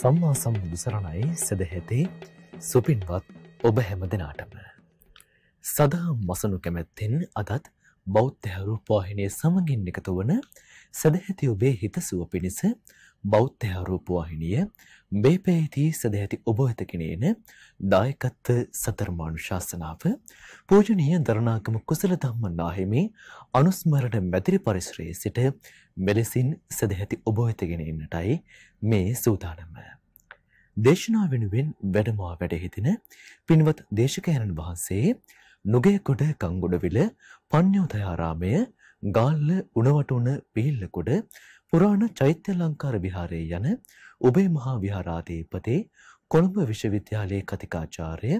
සම්මා සම්බුදු සරණයි සදැහැතේ සුපින්වත් ඔබ හැම දෙනාටම. සදා මසනු කැමැත්තෙන් අදත් බෞද්ධහැරු පාහිනය සමගින් එකතු වන සැදැහැති ඔබේ හිතසුව පිණිස බෞද්ධහැරූපවාහිනිය මේ පැහිති සදැහැති ඔබ වෙතකෙනේන දායකත්ත සතරමානු ශාසනාව පූජනීය දරණාගම කුසල ධම්මන්නාහෙමේ අනුස්මරණ මැතිරි පරිශ්‍රයේ සිට මෙලෙසින් සදැහැති ඔබ වෙතගෙනෙන්නටයි මේ සූදානම. දේශනා වෙනුවෙන් වැඩමවා වැඩහිතින පින්වත් දේශකයන්න් වහන්සේ නුගේකොඩ කංගොඩවිල පඤ්ඤෝතයාරාමය ගාල්ල උණවටුණ පිහිල්ලකොඩ පුරාණ චෛත්‍ය ලංකාර විහාරයේ යන ඔබේ මහා විහාරාධිපති කොළඹ විශ්වවිද්‍යාලයේ කතිකාචාර්ය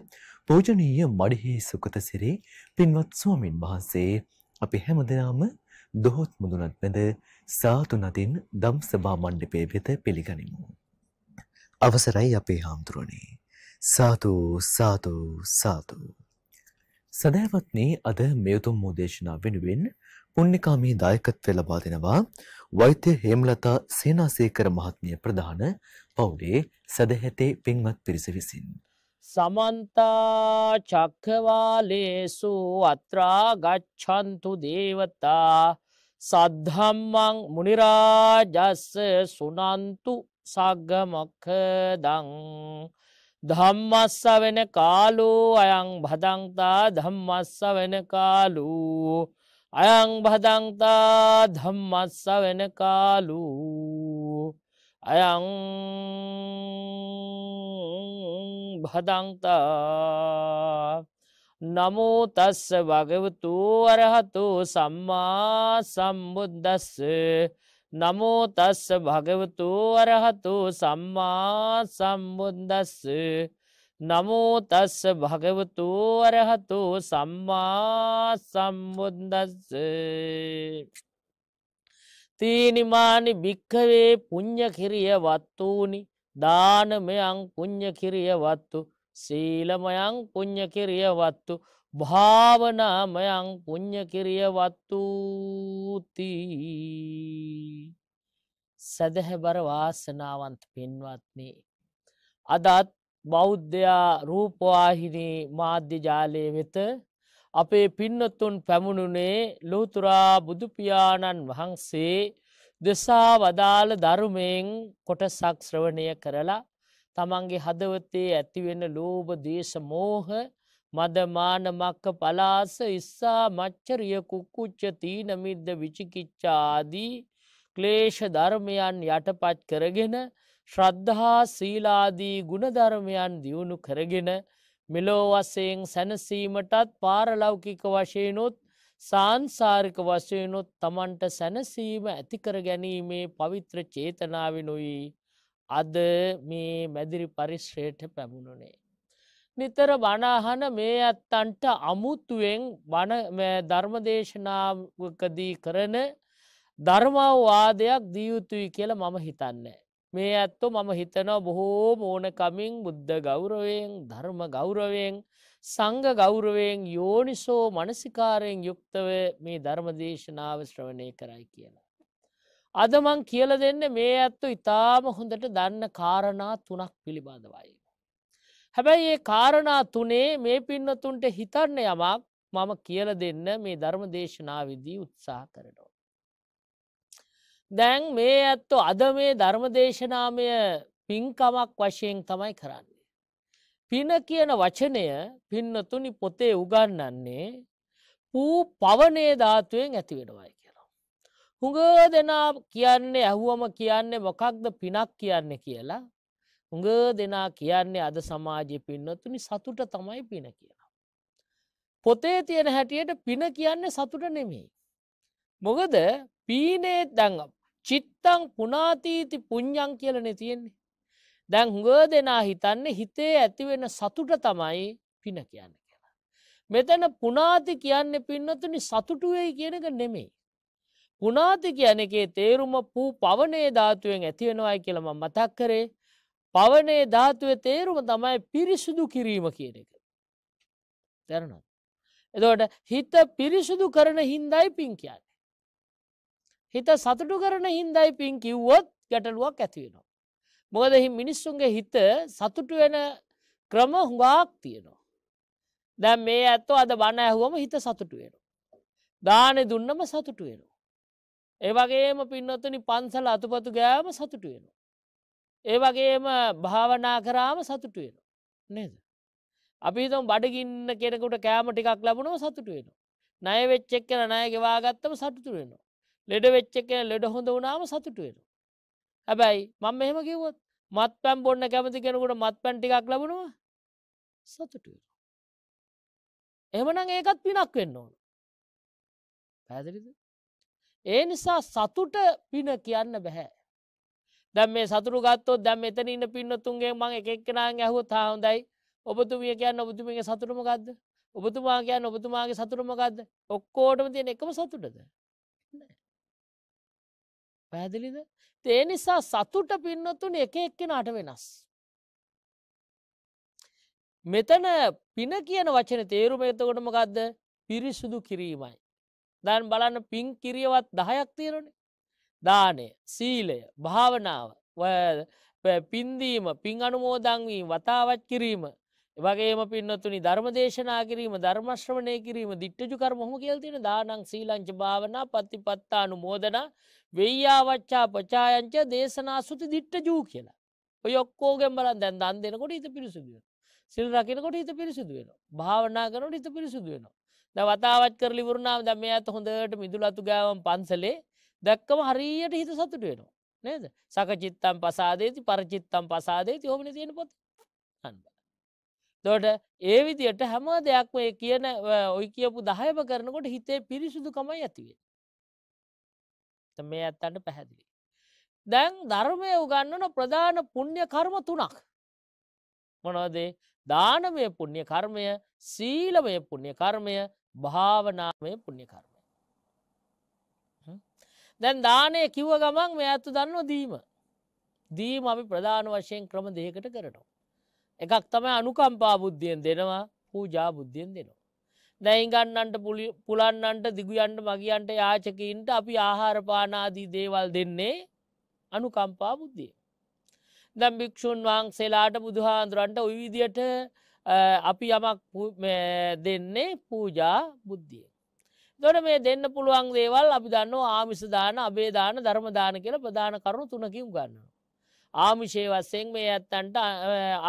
පූජනීය මඩිහි සුකතසිරි පින්වත් ස්වාමින් වහන්සේ අපි හැමදෙනාම දොහොත් මුදුනත් මැද සාතු නදින් දම්සභා මණ්ඩපයේ වෙත පිළිගනිමු. අවසරයි අපේ හාමුදුරුවනේ. සාතු සාතු සාතු. සදෑවත්නේ අද මෙයුතුම් මෝදේශනා වෙනුවෙන් පුන්නිකාමී දායකත්වය ලබා දෙනවා වෛද්‍ය හේමලතා සේනාසේකර මහත්මිය ප්‍රධාන පවුලේ සදැහැතේ පින්වත් පිරිස විසින්. සමන්ත චක්කවාලේසු අත්‍රා ගච්ඡන්තු දේවතා සද්ධම්මං මුනිරාජස්ස සුනන්තු සග්ග මොක්කදං ධම්මස්ස වෙන කාලු අයං භදංතා ධම්මස්ස වෙන කාලු අයං භදංතා ධම්මස්ස වෙන කාලු අයං භදංතා නමුතස්ස වගවතු අරහතු සම්මා සම්බුද්දස්සේ නමෝතස්ස භගවතු අරහතු සම්මා සම්බුන්දස්ස නමෝතස්ස භගවතු අරහතු සම්මා සම්බුන්දස්ස තීනිමානි භික්කවේ පුං්ඥ කිරිය වත්තුූනි දානමයං පුං්ඥ කිරිය වත්තු සීලමයං පුං්ඥ කිරිය වත්තු භාවනාමයං පුං්ඥ කිරිය වත්තුති සැදැහැබර වාසනාවන්ත පින්වත්නේ. අදත් බෞද්ධයා රූපවාහිනී මාධ්‍යජාලය වෙත අපේ පින්නතුන් පැමුණුනේ ලෝතුරා බුදුපාණන් වහන්සේ දෙසා වදාළ ධර්මයෙන් කොටසක් ශ්‍රවණය කරලා තමන්ගේ හදවතේ ඇතිවෙන ලෝබ දේශමෝහ මදමාන මක්ක පලාස ඉස්සා මච්චරිය කුක්කුච්ච තීනමිද්ද විචිකිච්චාදී ක්ලේෂ ධර්මයන් යටපත් කරගෙන ශ්‍රද්ධහා සීලාදී ගුණධර්මයන් දියුණු කරගෙන මෙලෝ වසයෙන් සැනසීමටත් පාරලෞකික වශයනුත් සාංසාරික වශයනුත් තමන්ට සැනසීම ඇතිකර ගැනීමේ පවිත්‍ර චේතනාවෙනුයි අද මේ මැදිරි පරිශ්‍රයට පැමුණුනේ. නිතර බණහන මේ ඇත්තන්ට අමුතුවෙන් බණ ධර්මදේශනාවකදී කරන ධර්මවාදයක් දියයුතුයි කියල මම හිතන්න. මේ ඇත්තෝ මම හිතනව බොහෝ මෝනකමින් බුද්ධ ගෞරවයෙන් ධර්ම ගෞරවයෙන් සංග ගෞරවයෙන් යෝනිසෝ මනසිකාරයෙන් යුක්තව මේ ධර්මදේශනාව ශ්‍රවණය කරයි කියලා. අදමං කියල දෙන්න මේ ඇත්තු ඉතාම හොඳට දන්න කාරණා තුනක් පිළිබඳවයි. හැබැයි ඒ කාරණා තුනේ මේ පින්නතුන්ට හිතන්න යමක් මම කියල දෙන්න මේ ධර්ම දේශනාවිදී උත්සාහ කරනවා. දැන් මේ ඇත්තෝ අද මේ ධර්ම දේශනාමය පින්කමක් වශයෙන් තමයි කරන්නේ. පින කියන වචනය පින්නතුනි පොතේ උගන්නන්නේ පූ පවනේ ධාතුවෙන් ඇතිවෙනවායි කියලා. හුඟ දෙනා කියන්නේ ඇහුවම කියන්නේ මොකක්ද පිනක් කියන්නේ කියලා හුඟ දෙනා කියන්නේ අද සමාජය පින්නොත්තුනි සතුට තමයි පින කියලා. පොතේ තියෙන හැටියට පින කියන්නේ සතුට නෙමෙයි. මොකද පීනේ දැඟම් චිත්තං පුනාතීති පුං්ඥං කියලන තියෙන්නේ. දැන් හුඟ දෙනා හිතන්නේ හිතේ ඇතිවෙන සතුට තමයි පින කියන්න කියලා. මෙතැන පුනාති කියන්නේ පින්නතුනි සතුටුවයි කියන එක නෙමෙයි. පුනාති කියන එකේ තේරුම පූ පවනේ ධාතුවෙන් ඇතිවෙනවායි කියලම මතක් කරේ පවනේ ධාතුව තේරුම තමයි පිරිසුදු කිරීම කියන එක. තැරන. එදට හිත පිරිසුදු කරන හින්දයි පින් කියන්න. හිත සතුටු කරන හින්දයි පින් කිව්වොත් ගැටලුවක් ඇතිවෙනවා. මොකද හි මිනිස්සුන්ගේ හිත සතුටු වෙන ක්‍රම හුඟාක් තියෙනවා. දැ මේ ඇත්තෝ අද බණ ඇහුවම හිත සතුටු වෙන. දානෙ දුන්නම සතුටු වෙන. ඒවගේම පින්නොත්තනි පන්සල අතුපතු ගෑම සතුටු වෙනවා. ඒ වගේම භාවනා කරාම සතුටු වෙන නේද. අපි තම් බඩගින්න කෙනෙකුට කෑම ටිකක් ලැබුණව සතුටු වෙන. නය වෙච්චෙක් කෙන නයගෙවාගත්තම සතුටු වෙන. ලෙඩ වෙච්චෙක් කෙන ලෙඩ හොඳ වනාම සතුටු වෙන. හැබැයි මං මෙහෙම කිවොත් මත් පැම් බොන්න කැමති කෙනකුට මත් පැන් ටිකක් ලැබුණවා සතුටු වෙන. එමනම් ඒකත් පිනක් වෙන්න ඕන. පැදිරිද. ඒ නිසා සතුට පින කියන්න බැහැ. දැම් මේ සතුරු ගත්තොත් දැම් එතන ඉන්න පින්නතුන්ගේ මං එකක්කෙනගේ ඇහුත් හාහොඳයි ඔබතුමිය කියන්න ඔබතුමියගේ සතුරම ගත්ද ඔබතුමා කියන්න ඔබතුමාගේ සතුරම ගත්ද ඔක්කෝටම තියෙන එකම සතුටද පැදිලිද තේ නිසා සතුට පින්නතුන එක එක්කෙනට වෙනස් මෙතන පින කියන වචන තේරුම එතකොටම ගත්ද පිරිසුදු කිරීමයි දැන් බලන්න පින් කිරියවත් දහයක් තේරනේ දානය සීලය භාවනාව පින්දීම පින් අනුමෝදංවී වතාවත් කිරීම වගේම පින්නතුනි ධර්ම දේශනා කිරීම ධර්මශ්‍රවණය කිරීම දිට්ටජු කරමොහම කියල්තින දානං සීලංච භාවනා පත්ති පත්තානු මෝදන වෙයාවච්චා පචායංච දේශනා සුති දිට්ටජූ කියලා. ඔයොක්කෝගෙන් බලන් දැන් දන් දෙනකොට හිත පිරිසුදුව. සිල් රකිනකොට හිත පිරිසුදු වෙන. භාවනා කරනට හිත පිරිසුදු වෙන. ද වතාවත් කරලිවරුණාව දම ඇත හොඳට මිදුලතු ගෑවම් පන්සලේ දැක්කම හරියට හිත සතුට වෙනවා නේද සකචිත්තම් පසාදේති පරචිත්තම් පසාදේති හොමන තියෙන පොත් අන්න. තොට ඒ විදියට හැම දෙයක්ම කියන ඔයි කියපු දහයම කරනකොට හිතේ පිරිසුදුකමයි ඇතිවේ. මේ ඇත්තන්ට පැහැදිලි. දැන් ධර්මය උගන්නන ප්‍රධාන පුුණ්්‍ය කර්ම තුනක්. මොනවදේ දානමය පුුණ්්‍ය කර්මය සීලමය පුුණ්්‍ය කර්මය භාවනාමය පුුණ්්‍ය කර්ම. දැන් දානය කිව්ව ගමන් මේ ඇත්තු දන්න දීම. දීම අපි ප්‍රධාන වශයෙන් ක්‍රම දෙහකට කරනවා. එකක් තමයි අනුකම්පා බුද්ධියෙන් දෙනවා පූජා බුද්ධියෙන් දෙනවා. දැයිගන්නන්ට පුලන්නන්ට දිගුයන්ට මගියන්ට යාචකීන්ට අපි ආහාරපානාදී දේවල් දෙන්නේ අනුකම්පා බුද්ධිය. දැම් භික්‍ෂූන් වහන්සේලාට බුදුහාන්දුරන්ට ඔයිවිදියට අපි යමක් දෙන්නේ පූජා බුද්ධියෙන්. දොන මේ දෙන්න පුළුවන් දේවල් අපි දන්න ආමිසදාන අබේදාන ධර්මදාන කියල ප්‍රධාන කරුණු තුනකින් ගන්නවා. ආමිෂය වස්සෙන් මේ ඇත්තන්ට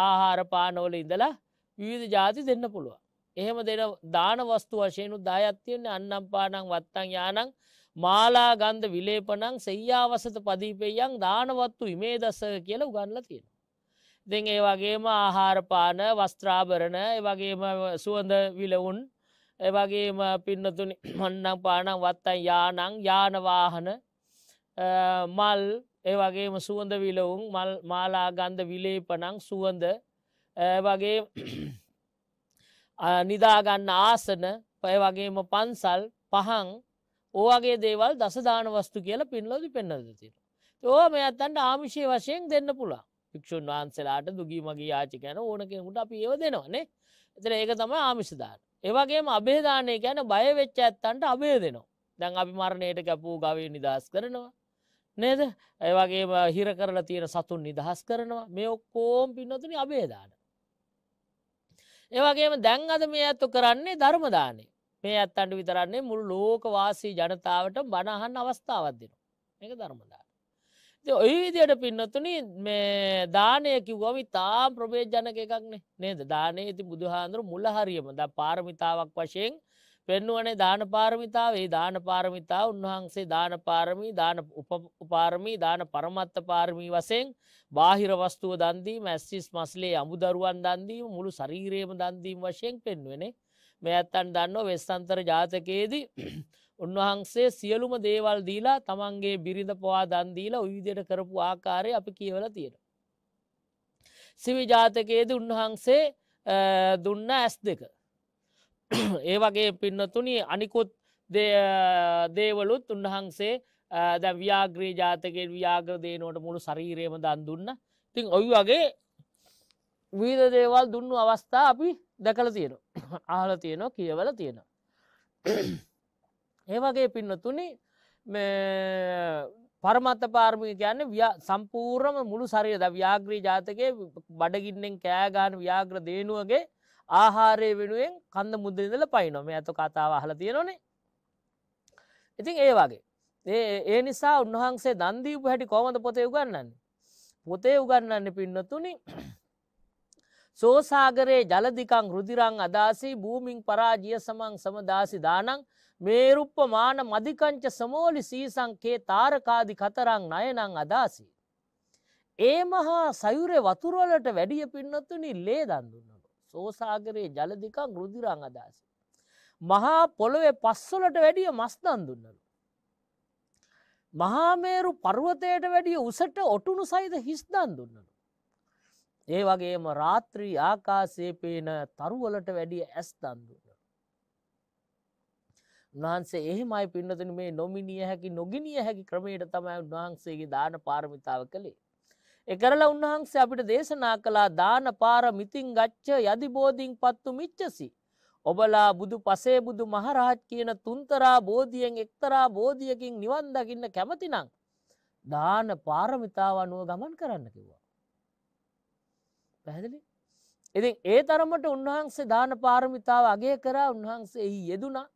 ආහාරපානෝල ඉඳලා විවිධ ජාති දෙන්න පුළුවන්. එහෙම දෙන දානවස්තු වශයනු දායත්තියන්නේ අන්නම් පානං වත්තං යානං මාලා ගන්ධ විලේපනං සෙයාවසත පදීපයන් දානවත්තු ඉමේ දස කියල උගන්නල තියෙන. දෙ ඒ වගේම ආහාරපාන වස්ත්‍රාභරණ වගේම සුවඳ විලවුන් ඒවගේම පින්නතුනි මන්නම් පානම් වත්තන් යානං යානවාහන මල් ඒවගේම සුවඳ විලවුන් මල් මාලා ගන්ධ විලේපනං සුවඳ වගේ නිදාගන්න ආසන පය වගේම පන්සල් පහන් ඕගේ දේවල් දසදාන වස්තු කියලා පින්ලෝදි පෙන්නදතින. ඕ මේ අත්තන්ට ආමිෂය වශයෙන් දෙන්න පුළා භික්‍ෂූන් වහන්සලාට දුගී මගේ ආචිකයන ඕන කෙනකුට අපි ඒව දෙනවනේ එතන ඒක තම ආමිෂධාන ඒවගේම අභේදානය ගැන බයවෙච්ච ඇත්තන්ට අබේ දෙනවා. දැන් අපි මරණයට කැපූ ගවී නිදහස් කරනවා. නේද ඒවගේ හිර කරලා තියෙන සතුන් නිදහස් කරනවා මේ ඔක්කෝම් පින්නතුන අබේදාන. ඒවගේම දැන් අද මේ ඇත්තු කරන්නේ ධර්මදානය මේ ඇත්තන්ට විතරන්නේ මුළු ලෝකවාසී ජනතාවට බණහන් අවස්ථාවත් දෙනවා. එක ධර්මදාන. ඔයි විදියට පින්නතුන මේ දානය කිව්වම තාම් ප්‍රවේජ්ජනක එකක්නේ නේද දානය ඉති බුදුහාන්දුරු මුල්ල හරියම ද පාරමිතාවක් වශයෙන් පෙන්නුවනේ දාන පාරමිතාව ඒ දාන පාරමිතාව උන්වහන්සේ දාන පාරමී දාන උපාරමී දාන පරමත්ත පාරමී වසයෙන් බාහිර වස්තුව දන්දී මැස්සිස් මස්ලේ අමුදරුවන් දන්දීම මුළු ශරීරයම දන්දීම් වශයෙන් පෙන්වෙනේ මේ ඇත්තන් දන්න වෙස්සන්තර ජාතකයේදී උන්වහන්සේ සියලුම දේවල් දීලා තමන්ගේ බිරිඳ පවා දන්දීලා උවිදියට කරපු ආකාරය අපි කියවල තියෙන. සිවිජාතකයේද උන්වහන්සේ දුන්න ඇස් දෙක. ඒ වගේ පින්නතුනි අනිකුත් දේවලුත් උන්වහන්සේ ද ව්‍යාග්‍රී ජාතකෙන් ව්‍යාග්‍ර දේනෝට මුළු ශරීරයම දන් දුන්න තින් ඔයි වගේ වීද දේවල් දුන්නු අවස්ථා අපි දැකල තියෙන අහල තියෙනවා කියවල තියෙනවා. ඒවගේ පින්නතුනි පරමත්ත පාර්මි කියන්න සම්පූර්ම මුළු සරය ද ව්‍යාග්‍රී ජාතකය බඩගින්නෙන් කෑගාන ව්‍යාග්‍ර දේනුවගේ ආහාරය වෙනුවෙන් කන්ද මුද්දරිදල පයිනොම ඇත කතාව අහල තියෙනනේ ඉතින් ඒ වගේ ඒ ඒ නිසා උන්වහන්සේ දන්දීපු හැටි කෝමද පොතේ උගන්නන්නේ පොතේ උගන්නන්න පින්නතුනි සෝසාගරයේ ජලදිකං රුදිරං අදාසී භූමිං පරාජිය සමං සමදාසි දානං මේරුප්ප මාන මධිකංච සමෝලි සීසංකේ තාරකාදි කතරං නයනං අදාසී. ඒ මහා සයුරය වතුරවලට වැඩිය පින්නතුනි ලේ දන්දුන්නට. සෝසාගරයේ ජලදිකං රුදිරං අදාසි. මහා පොළොවේ පස්සොලට වැඩිය මස්දන් දුන්නලු. මහාමේරු පර්වතයට වැඩිය උසට ඔටුනු සහිත හිස්දන් දුන්නලු. ඒ වගේම රාත්‍රී ආකාසේ පේන තරුවලට වැඩිය ඇස් දන්දුන. උන්වහන්සේ එහෙමයි පින්නතින මේ නොමිනිය හැකි නොගිනිය හැකි ක්‍රමයට තමයි උන්වහන්සේගේ දාන පාරමිතාව කළේ. එකරලා උන්වහන්සේ අපිට දේශනා කළා දාන පාර මිතින් ගච්ච යදිබෝධීන් පත්තු මිච්චසි. ඔබලා බුදු පසේ බුදු මහරහත් කියන තුන්තරා බෝධියෙන් එක්තරා බෝධියකින් නිවන් දකින්න කැමතිනම් දාන පාරමිතාව අනුව ගමන් කරන්න කිව්වා. පැහැදිලි ඉති ඒ තරමට උන්වහන්සේ දාන පාරමිතාව අගේ කරා උන්වහන්සේ එහි යෙදුනා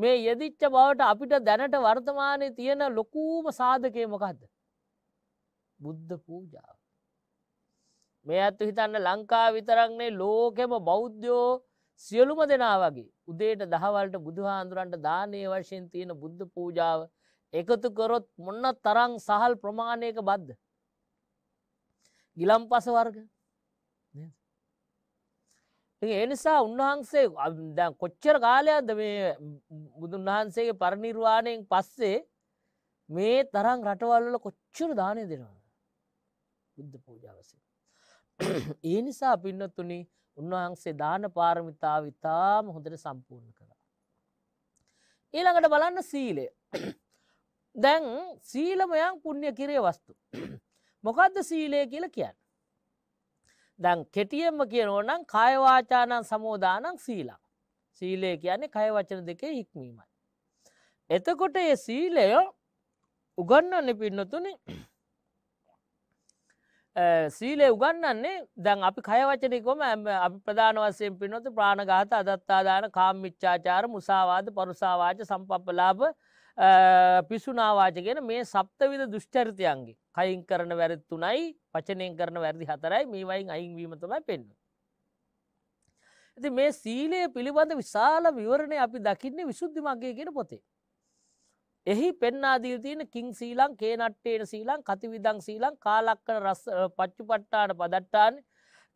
මේ යෙදිච්ච බවට අපිට දැනට වර්තමානය තියෙන ලොකූම සාධකය මොකක්ද බුද්ධ පූජාව මේ ඇත්තු හිතන්න ලංකා විතරක්නේ ලෝකෙම බෞද්ධයෝ සියලුම දෙනා වගේ උදේට දහවලට බුදුහාන්දුරන්ට දානය වශයෙන් තියෙන බුද්ධ පූජාව එකතු කරොත් මොන්න තරං සහල් ප්‍රමාණයක බද්ධ ගිලම් පස වර්ග නේද. ඒ නිසා උන්වහන්සේ දැන් කොච්චර කාලයක්ද මේ බුදුන් වහන්සේගේ පරිනිර්වාණයෙන් පස්සේ මේ තරම් රටවල්ල කොච්චර දානය දෙනවා. බුද්ධ පූජාවසය. ඒ නිසා පින්නතුනි උන්වහන්සේ දාන පාරමිතාව ඉතාම හොඳට සම්පූර්ණ කළා. ඊළඟට බලන්න සීලය. දැන් සීලමයන් පුුණ්්‍ය කිරේ වස්තු. මොකක්ද සීලය කියල කියන්න. දැන් කෙටියම කියනෝනම් කයවාචානන් සමෝදානං සීලක් සීලය කියන්නේ කය වචන දෙකේ හික්මීමයි. එතකොට ඒ සීලය උගන්නන්න පින්නතුනි සීලේ උගන්නන්නේ දැන් අපි කයවචනකොම අපි ප්‍රධාන වසයෙන් පිනොතු ප්‍රාණගාත අදත්තාදාන කාමිච්චාචාර මුසාවාද පරුසාවාච සම්පප්පලාභ පිසුනාවාචගෙන මේ සප්තවිද දුෂ්චරිතයන්ගේ කයින් කරන වැරදි තුනයි පචනයෙන් කරන වැරදි හතරයි මේවයින් අයින්වීම තමයි පෙන්ව. ඇති මේ සීලය පිළිබඳ විශාල විවරණය අපි දකින්නේ විශුද්ධි මගේ කියෙන පොතේ. එහි පෙන්නාදීතියන කින් සීලං කේනට්ටේන සීලං කතිවිදං සීලං කාලක්කන රස් පච්චු පට්ටාන පදට්ටාන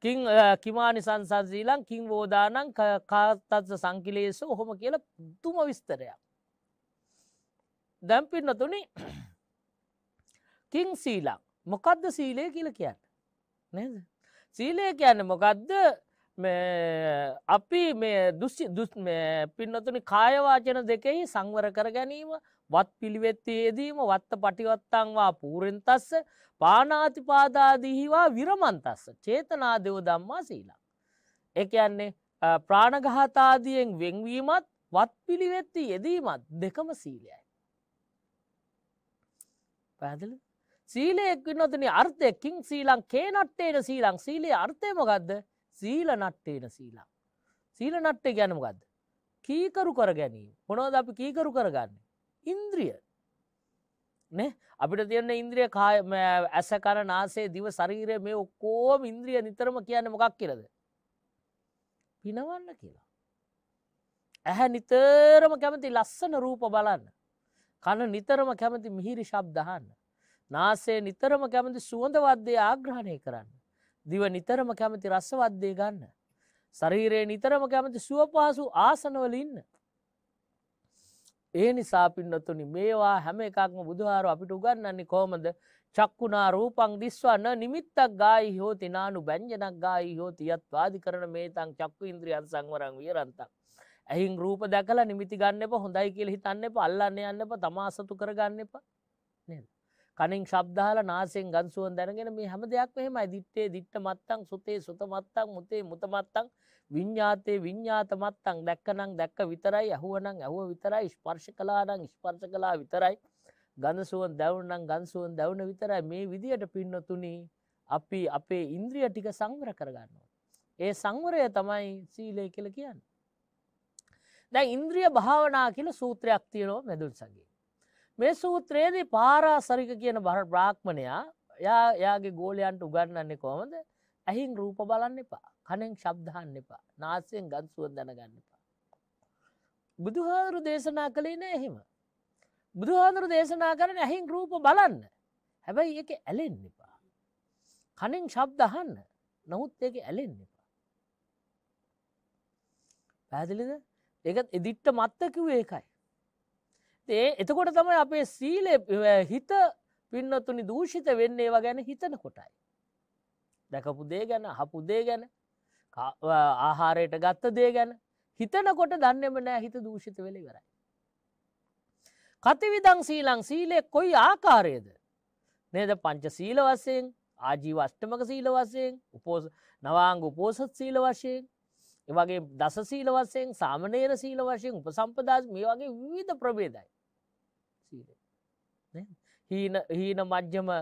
කින් කිමානි සංසන් සීලං කින් වෝදානං කාතත්ස සංකිලේසු හොම කියල තුම විස්තරයක්. දැම් පින්නතුන කින් සීලක් මොකක්ද සීලය කියල කියන්න නේද සීලය කියන්න මොකක්ද අපි පින්නතුන කායවාචන දෙකෙහි සංවර කර ගැනීම වත් පිළිවෙත්තයේදීම වත්ත පටිවත්තන්වා පූරෙන්තස්ස පානාතිපාදාදීහිවා විරමන්තස්ස චේතනාදව දම්මා සීලා. එක යන්නේ ප්‍රාණගහතාදියෙන් වෙන්වීමත් වත් පිළිවෙත්ති යෙදීමත් දෙකම සීලයයි. පැහදිලි සීලයෙක්වින්නොතන අර්ථයකින් සීලං කේනට්ටේන සීලං සීලේ අර්ථයමගදද සීල නට්ටේන සීලං. සීල නට්ටේ ගැනමගදද. කීකරු කර ගැනීම හොනොද අපි කීකරු කරගන්න. ඉන්ද්‍රිය අපිට තියන්න ඉන්ද්‍රිය ඇස කර නාසේ දිව ශරීරය මේ ඔක්කෝම ඉන්ද්‍රිය නිතරම කියන්න මොකක් කියලද. පිනවන්න කියලා. ඇහැ නිතරම කැමති ලස්සන රූප බලන්න. කන නිතරම කැමති මිහිරි ශබ්දහන්න. නාසේ නිතරම කැමති සුවඳවද්දේ ආග්‍රහණය කරන්න. දිව නිතරම කැමති රස්සවද්දේ ගන්න. ශරීරයේ නිතරම කැමති සුවපහසු ආසනවලින්න. ඒ නිසා පින්නතුනි මේවා හැම එකක්ම බුදුහාරු අපිට උගන්නන්නේ කෝමද චක්කුණා රූපං දිස්වන්න නිමිත්තක් ගායි හෝ තිනානු බැංජනක් ගායි හෝ තියත්වාදි කරන මේ තං චක්කු ඉන්ද්‍රියන් සංවරං වියරන්තක්. ඇහින් රූප දැකලා නිමිති ගන්න එප හොඳයි කියල හිතන්න එප අල්ලන්න යන්න එප තමාසතු කරගන්න එප කනින් ශබ්දාල නාසයෙන් ගන්සුවන් දැනගෙන මේ හැම දෙයක් මෙහෙමයි දිත්තේ දිට්ට මත්තං සුතේ සුත මත්තං මුතේ මුතමත්තං විඤ්ඥාතේ විඤ්ඥාත මත්තං දැක්කනං දැක්ක විතරයි ඇහුවනං ඇහුව විතරයි ස්පර්ශ කලානං ස්පර්ශ කලා විතරයි ගඳසුවන් දැවුනං ගන්සුවන් දැවන විතරයි මේ විදියට පින්නතුනි අපි අපේ ඉන්ද්‍රිය ටික සංවර කරගන්නවා. ඒ සංවරය තමයි සීලය කියල කියන්න. දැ ඉන්ද්‍රිය භාවනා කියල සූත්‍රයක් තියෙනවා මැදුල් සගේ. මේ සූත්‍රයේදී පාරාසරික කියන බර බ්‍රාක්්මණයා යා යාගේ ගෝලයන්ට උගන්නන්නේ කොමද ඇහින් රූප බලන්න එපා කනෙන් ශබ්දහන්න එපා නාසයෙන් ගන් සුවන් දැනගන්න එපා. බුදුහාදුරු දේශනා කළේ නෑ එහෙම. බුදුහාදුරු දේශනා කරන ඇහින් රූප බලන්න හැබැයි එක ඇලෙන් එපා. කනින් ශබ්දහන්න නමුත් එක ඇලෙන් එපා. පැදිලිද? ඒක එදිට්ට මත්තකිව ඒකයි. ඒ එතකොට තමයි අපේ සීලය හිත පින්නතුනි දූෂිත වෙන්න ඒවා ගැන හිතන කොටයි. දැකපු දේ ගැන හපු දේ ගැන ආහාරයට ගත්ත දේ ගැන හිතනකොට දන්නෙම නෑ හිත දූෂිත වෙලිවරයි. කතිවිදං සීලං සීලය කොයි ආකාරයද. නේද පංච සීල වසයෙන් ආජීව අෂ්ටමක සීල වසයෙන් උපෝස නවාංග උපෝසත් සීල වශයෙන් එවගේ දස සීල වස්සයෙන් සාමනේර සීල වශයෙන් උපසම්පදා මේ වගේ විවිධ ප්‍රබේදයි හීන හීන මජ්්‍යම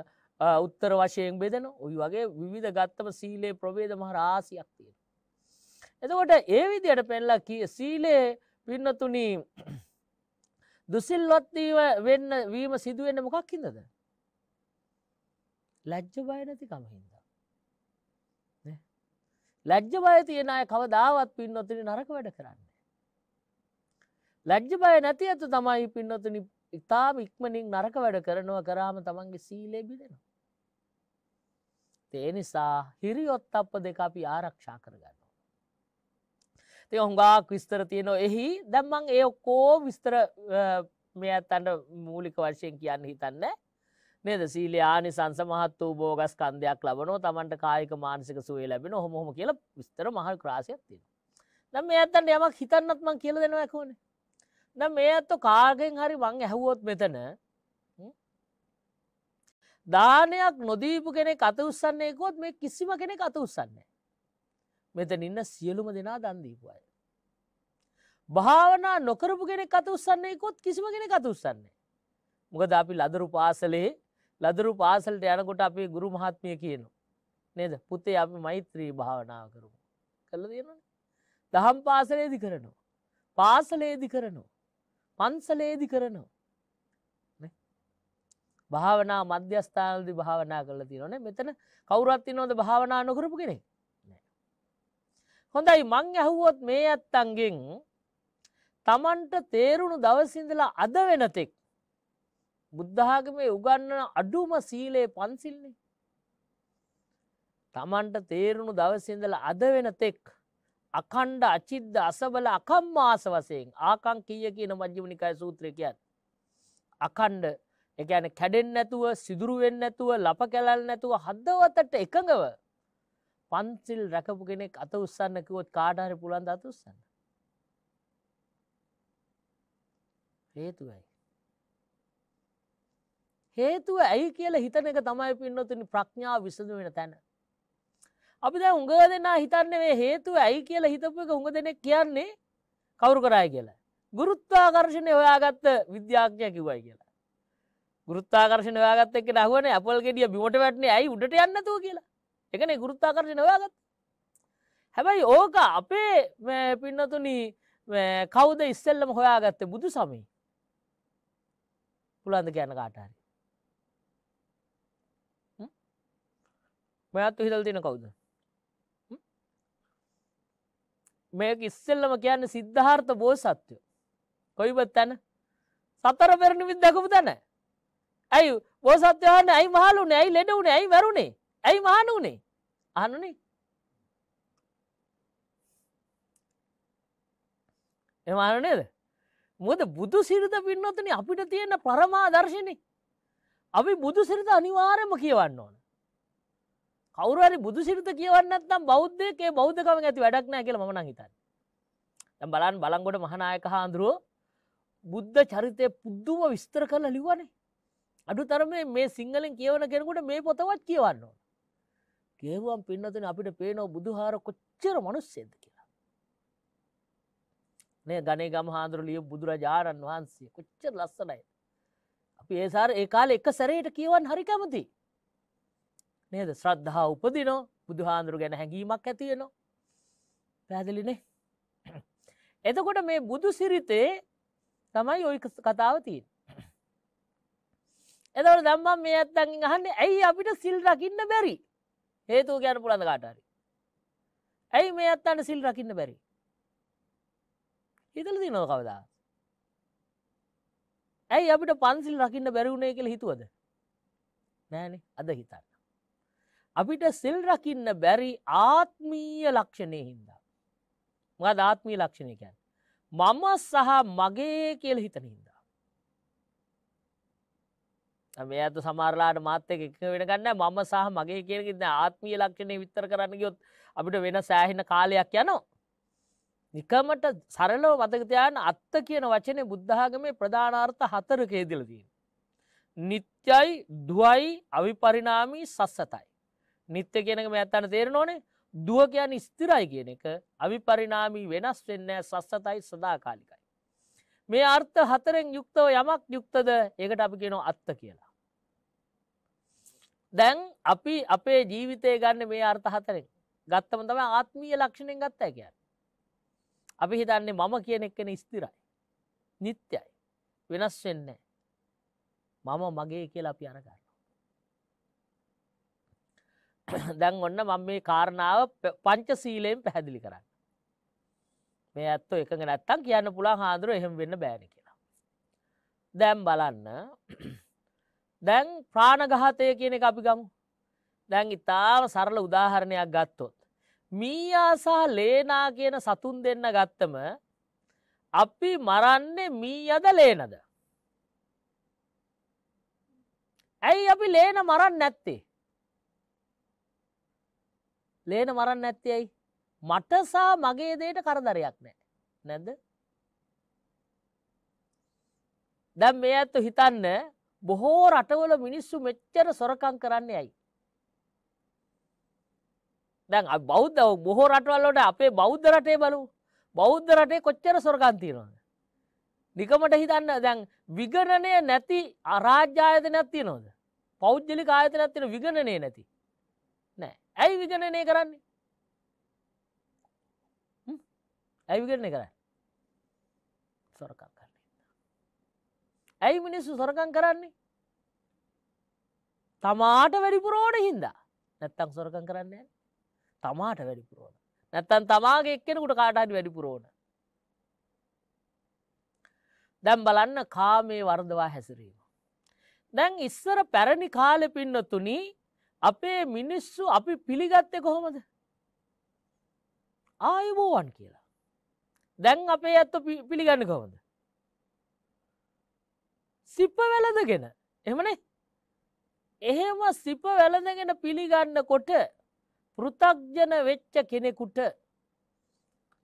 උත්තර වශයෙන් බෙදන ඔයි වගේ විවිධ ගත්තම සීලේ ප්‍රබේද මහරාසියක් තියෙන. එතකොට ඒ විදියට පෙන්ලා කිය සීලේ පින්නතුනී දුසිල්ලොත්වීව වෙන්න වීම සිදුවෙන්න මොකක් හිදද ලැජ්ජ බයනැති කමහින්ද. ලැජ්ජ බය තියෙන අය කවදාවත් පින්නොතින නරක වැඩ කරන්න. ලැජ්ජ බය නැති ඇත තමයි පින්නොතුනි ඉතාම ඉක්මනින් නරක වැඩ කරනවා කරාම තමන්ගේ සීලේ බිදෙනවා. ඒ නිසා හිරියොත් අප දෙක අපි ආරක්ෂා කරගන්න. තේ හොඟාක් විස්තර තියෙනවා එහි දැම්මන් ඒ ඔක්කෝ විස්තර මේ ඇත්තන්ට මූලික වර්ශයෙන් කියන්න හිතන්න නේද සීලේ ආනිසංස මහත් වූ භෝගස් කන්දයක් ලබනෝ තමන්ට කායික මානසික සුවේ ලැබෙන හොමොම කියල විස්තර මහල් ක්‍රාසියක් තියෙන. නම් මේ ඇත්තන්ට යමක් හිතන්නත්මං කියල දෙනවා ඇකෝන. නම් මේ ඇත්ත කාගෙන් හරි වං ඇහුවොත් මෙතන දානයක් නොදීපු කෙනෙ කත උත්සන්නේකොත් මේ කිසිම කෙනෙ කත උත්සන්නේ. මෙතන ඉන්න සියලුම දෙනා දන්දීපුය. භාවනා නොකරපු කෙනෙ කත උත්සන්නේකොත් කිසිම කෙනෙ කත උත්සන්නේ. මොකද අපි ලදරු පාසලේ ලදරු පාසල්ට යනකොට අපේ ගුරු මහත්මය කියනු. නේද පුතේ අපි මෛත්‍රී භාවනාව කරමු. කළ තියෙන දහම් පාසලේදි කරනු. පාසලේදි කරනු. පන්සලේදි කරනු. භාවනා මධ්‍යස්ථානදි භාවනා කල තිනොන මෙතන කවුරත්ති නොද භාවනා නොකරපු කෙනෙ. හොඳයි මං ඇහුවොත් මේ ඇත්තන්ගෙන් තමන්ට තේරුණු දවසිඳලා අද වෙනතෙක් බුද්ධාගමේ උගන්නන අඩුම සීලයේ පන්සිල්න්නේ. තමන්ට තේරුණු දවසිඳල අද වෙන තෙක් අකණ්ඩ අචිද්ද අසබල අකම් මාස වසයෙන් ආකං කීය කියන මජ්‍යමනිකය සූත්‍රකයන්. අකණ්ඩ එකන කැඩෙන් නැතුව සිදුරුවෙන් නැතුව ලප කැලල් නැතුව හදවතට එකඟව පන්සිල් රැකපු කෙනෙක් අත උත්සන්නකිවොත් කාඩාර පුළන් අතුස්සන්න. හේතුවයි. හේතුව ඇයි කියල හිතන එක තමයි පින්නතුනි ප්‍රඥාව විසඳ වෙන තැන. අපි දැ උඟ දෙනා හිතන්නේ මේ හේතුව ඇයි කියලා හිතපු එක උඟ දෙනෙක් කියන්නේ කවුරු කරයි කියලා. ගුරුත්තාකර්ශණය ඔයාගත්ත විද්‍යාඥය කිවයි කියලා. ගුරුත්තාකර්ශණ ඔයාගත්ත එක නහුවන අපල් ගෙඩිය බිමට වැටනේ ඇයි උඩට යන්නතුව කියලා එකන ගුරුත්තාකර්ශණ ඔයාගත්. හැබැයි ඕක අපේ පින්නතුනි කවුද ඉස්සල්ලම හොයාගත්ත බුදු සමී පුළන්ද කියන්න කාටහරි. මොයත්තු හිතල් තියෙන කවුද මේක ඉස්සෙල්ලම කියන්න සිද්ධාර්ථ බෝ සත්‍යය කොයිබත් තැන සතර පෙරණිවිත් දැකපු තැන ඇයි බෝ සත්‍යයන්න ඇයි මහලුන ඇයි ලෙඩ වුණේ ඇයි වැරුණේ ඇයි මහන වුණේ අනුනේ එමාන නේද මොද බුදු සිරිත පින්නොතන අපිට තියෙන ප්‍රමාදර්ශනය අපි බුදු සිරිත අනිවාරයම කියවන්න ඕන කවුරහරි බුදු සිරිත කියවන්නත්නම් බෞද්ධයකේ බෞද්ධකම ඇති වැඩක් නෑ කියලා මන හිතන්. දැන් බලන්න බලංගොඩ මහනායක හාඳුරුව බුද්ධ චරිතය පුද්දුම විස්තර කරලා ලිව්වනේ. අඩුතරම මේ සිංහලෙන් කියවන කෙනෙකුට මේ පොතවත් කියවන්න ඕන. කියවුවම් පින්නතන අපිට පේනෝ බුදුහාර කොච්චර මනුස්සේද කියලා. මේ ගනේ ගම හාන්දුරු ලිය බුදුරජාණන් වහන්සේ කොච්චර ලස්සනයි. අපි ඒසාර ඒ කාලේ එක සැරේට කියවන් හරි කැමතියි. නේද ශ්‍රද්ධහා උපදිනෝ බුදුහාන්දුරු ගැන හැඟීමක් ඇතියනවා. පැදිලිනේ. එතකොට මේ බුදු සිරිතේ තමයි ඔයි කතාවතිීන්. එදවට දම්මන් මේ ඇත්තගින් අහන්නේ ඇයි අපිට සිල් රකින්න බැරි හේතුව ගැන පුළඳ කාටාරි. ඇයි මේ අත්තන්න සිල් රකින්න බැරි. හිතල දී නො කවදා. ඇයි අපිට පන්සිල් රකින්න බැරිවුණේ කියල හිතුවද නෑන අද හිතන්න. අපිට සිල් රකින්න බැරි ආත්මීය ලක්ෂණය හින්දා. මද ආත්මී ලක්ෂණයකැන්. මම සහ මගේ කියල හිතන හින්දා. මේ ඇත සමාරලාට මාත්‍යක එක වෙනගන්න මම සහ මගේ කියලකින්න ආත්මී ලක්ෂණය විත්තර කරන්න ගොත් අපිට වෙන සෑහෙන කාලයක් යනවා. නිකමට සරලව වදකතයන් අත්ත කියන වචනය බුද්ධාගමේ ප්‍රධානාර්ථ හතරකේදිලදී. නිත්‍යයි දුවයි අවිපරිනාමී සස්සතයි. නිත්‍ය කියනක ඇත්තන තේරෙනඕනේ දුව කියන් ස්තිරයි කියන එක අවි පරිනාමී වෙනස් වෙන්නෑ සස්සතයි සදාකාලිකයි. මේ අර්ථ හතරෙන් යුක්තව යමක් යුක්තද ඒකට අපි කියනො අත්ත කියලා. දැන් අපි අපේ ජීවිතය ගන්න මේ අර්ථ හතරෙන් ගත්තම තම ආත්මීය ලක්ෂණයෙන් ගත්ත කිය. අපි හිතන්නේ මම කියන එක්කෙන ස්තිරයි. නිත්‍යයි වෙනස් වෙන්නේ. මම මගේ කියලා අපි අරගන්න. දැන් ඔන්න මම මේ කාරණාව පංචසීලයෙන් පැහැදිලි කරන්න. මේ ඇත්ත එක නැත්තන් කියන්න පුළා හාදුරුව එහෙම වෙන්න බෑන කියලා. දැම් බලන්න දැන් ප්‍රාණගහතය කියන එක අපි ගමු. දැන් ඉතාම සරල උදාහරණයක් ගත්තොත්. මීයාසා ලේනා කියන සතුන් දෙන්න ගත්තම අපි මරන්නේ මී අද ලේනද. ඇයි අපි ලේන මරන්න නැත්තේ. ලේන මරන්න ඇත්තයයි මටසා මගේ දේට කරදරයක් නෑ නැද්ද දැම් මේ ඇත්තු හිතන්න බොහෝ රටවල මිනිස්සු මෙච්චර සොරකං කරන්න යයි දැන් බෞද්ධ බොහෝ රටවල්ලට අපේ බෞද්ධ රටේ බලු බෞද්ධ රටේ කොච්චර සොරකන්තිීරවද නිකමට හිතන්න දැන් විගණනය නැති අරාජ්‍යායත නැත්ති නොද පෞද්ජලික ආයත නැත්තින විගණනය නැති ඇයි විගණනය කරන්නේ ඇවිගරණය කරන්න සොරකම් කරන්න ඇයි මිනිස්සු සොරකම් කරන්නේ තමාට වැඩිපුරෝණ හින්දා නැත්තං සොරකම් කරන්නේ තමාට වැඩිපුරෝණ නැත්තන් තමාගේ එක්කෙනකුට කාටහරි වැඩිපුරෝණ දැම් බලන්න කාමේ වර්දවා හැසිරීම දැන් ඉස්සර පැරණි කාලෙ පින්නතුනී අපේ මිනිස්සු අපි පිළිගත්තේ කොහොමද ආයුබෝවන් කියලා දැන් අපේ ඇත්ත පිළිගන්න කොමද සිප්ප වැලදගෙන එමනේ එහෙම සිප වැලඳගෙන පිළිගන්න කොට පෘතක්ජන වෙච්ච කෙනෙකුට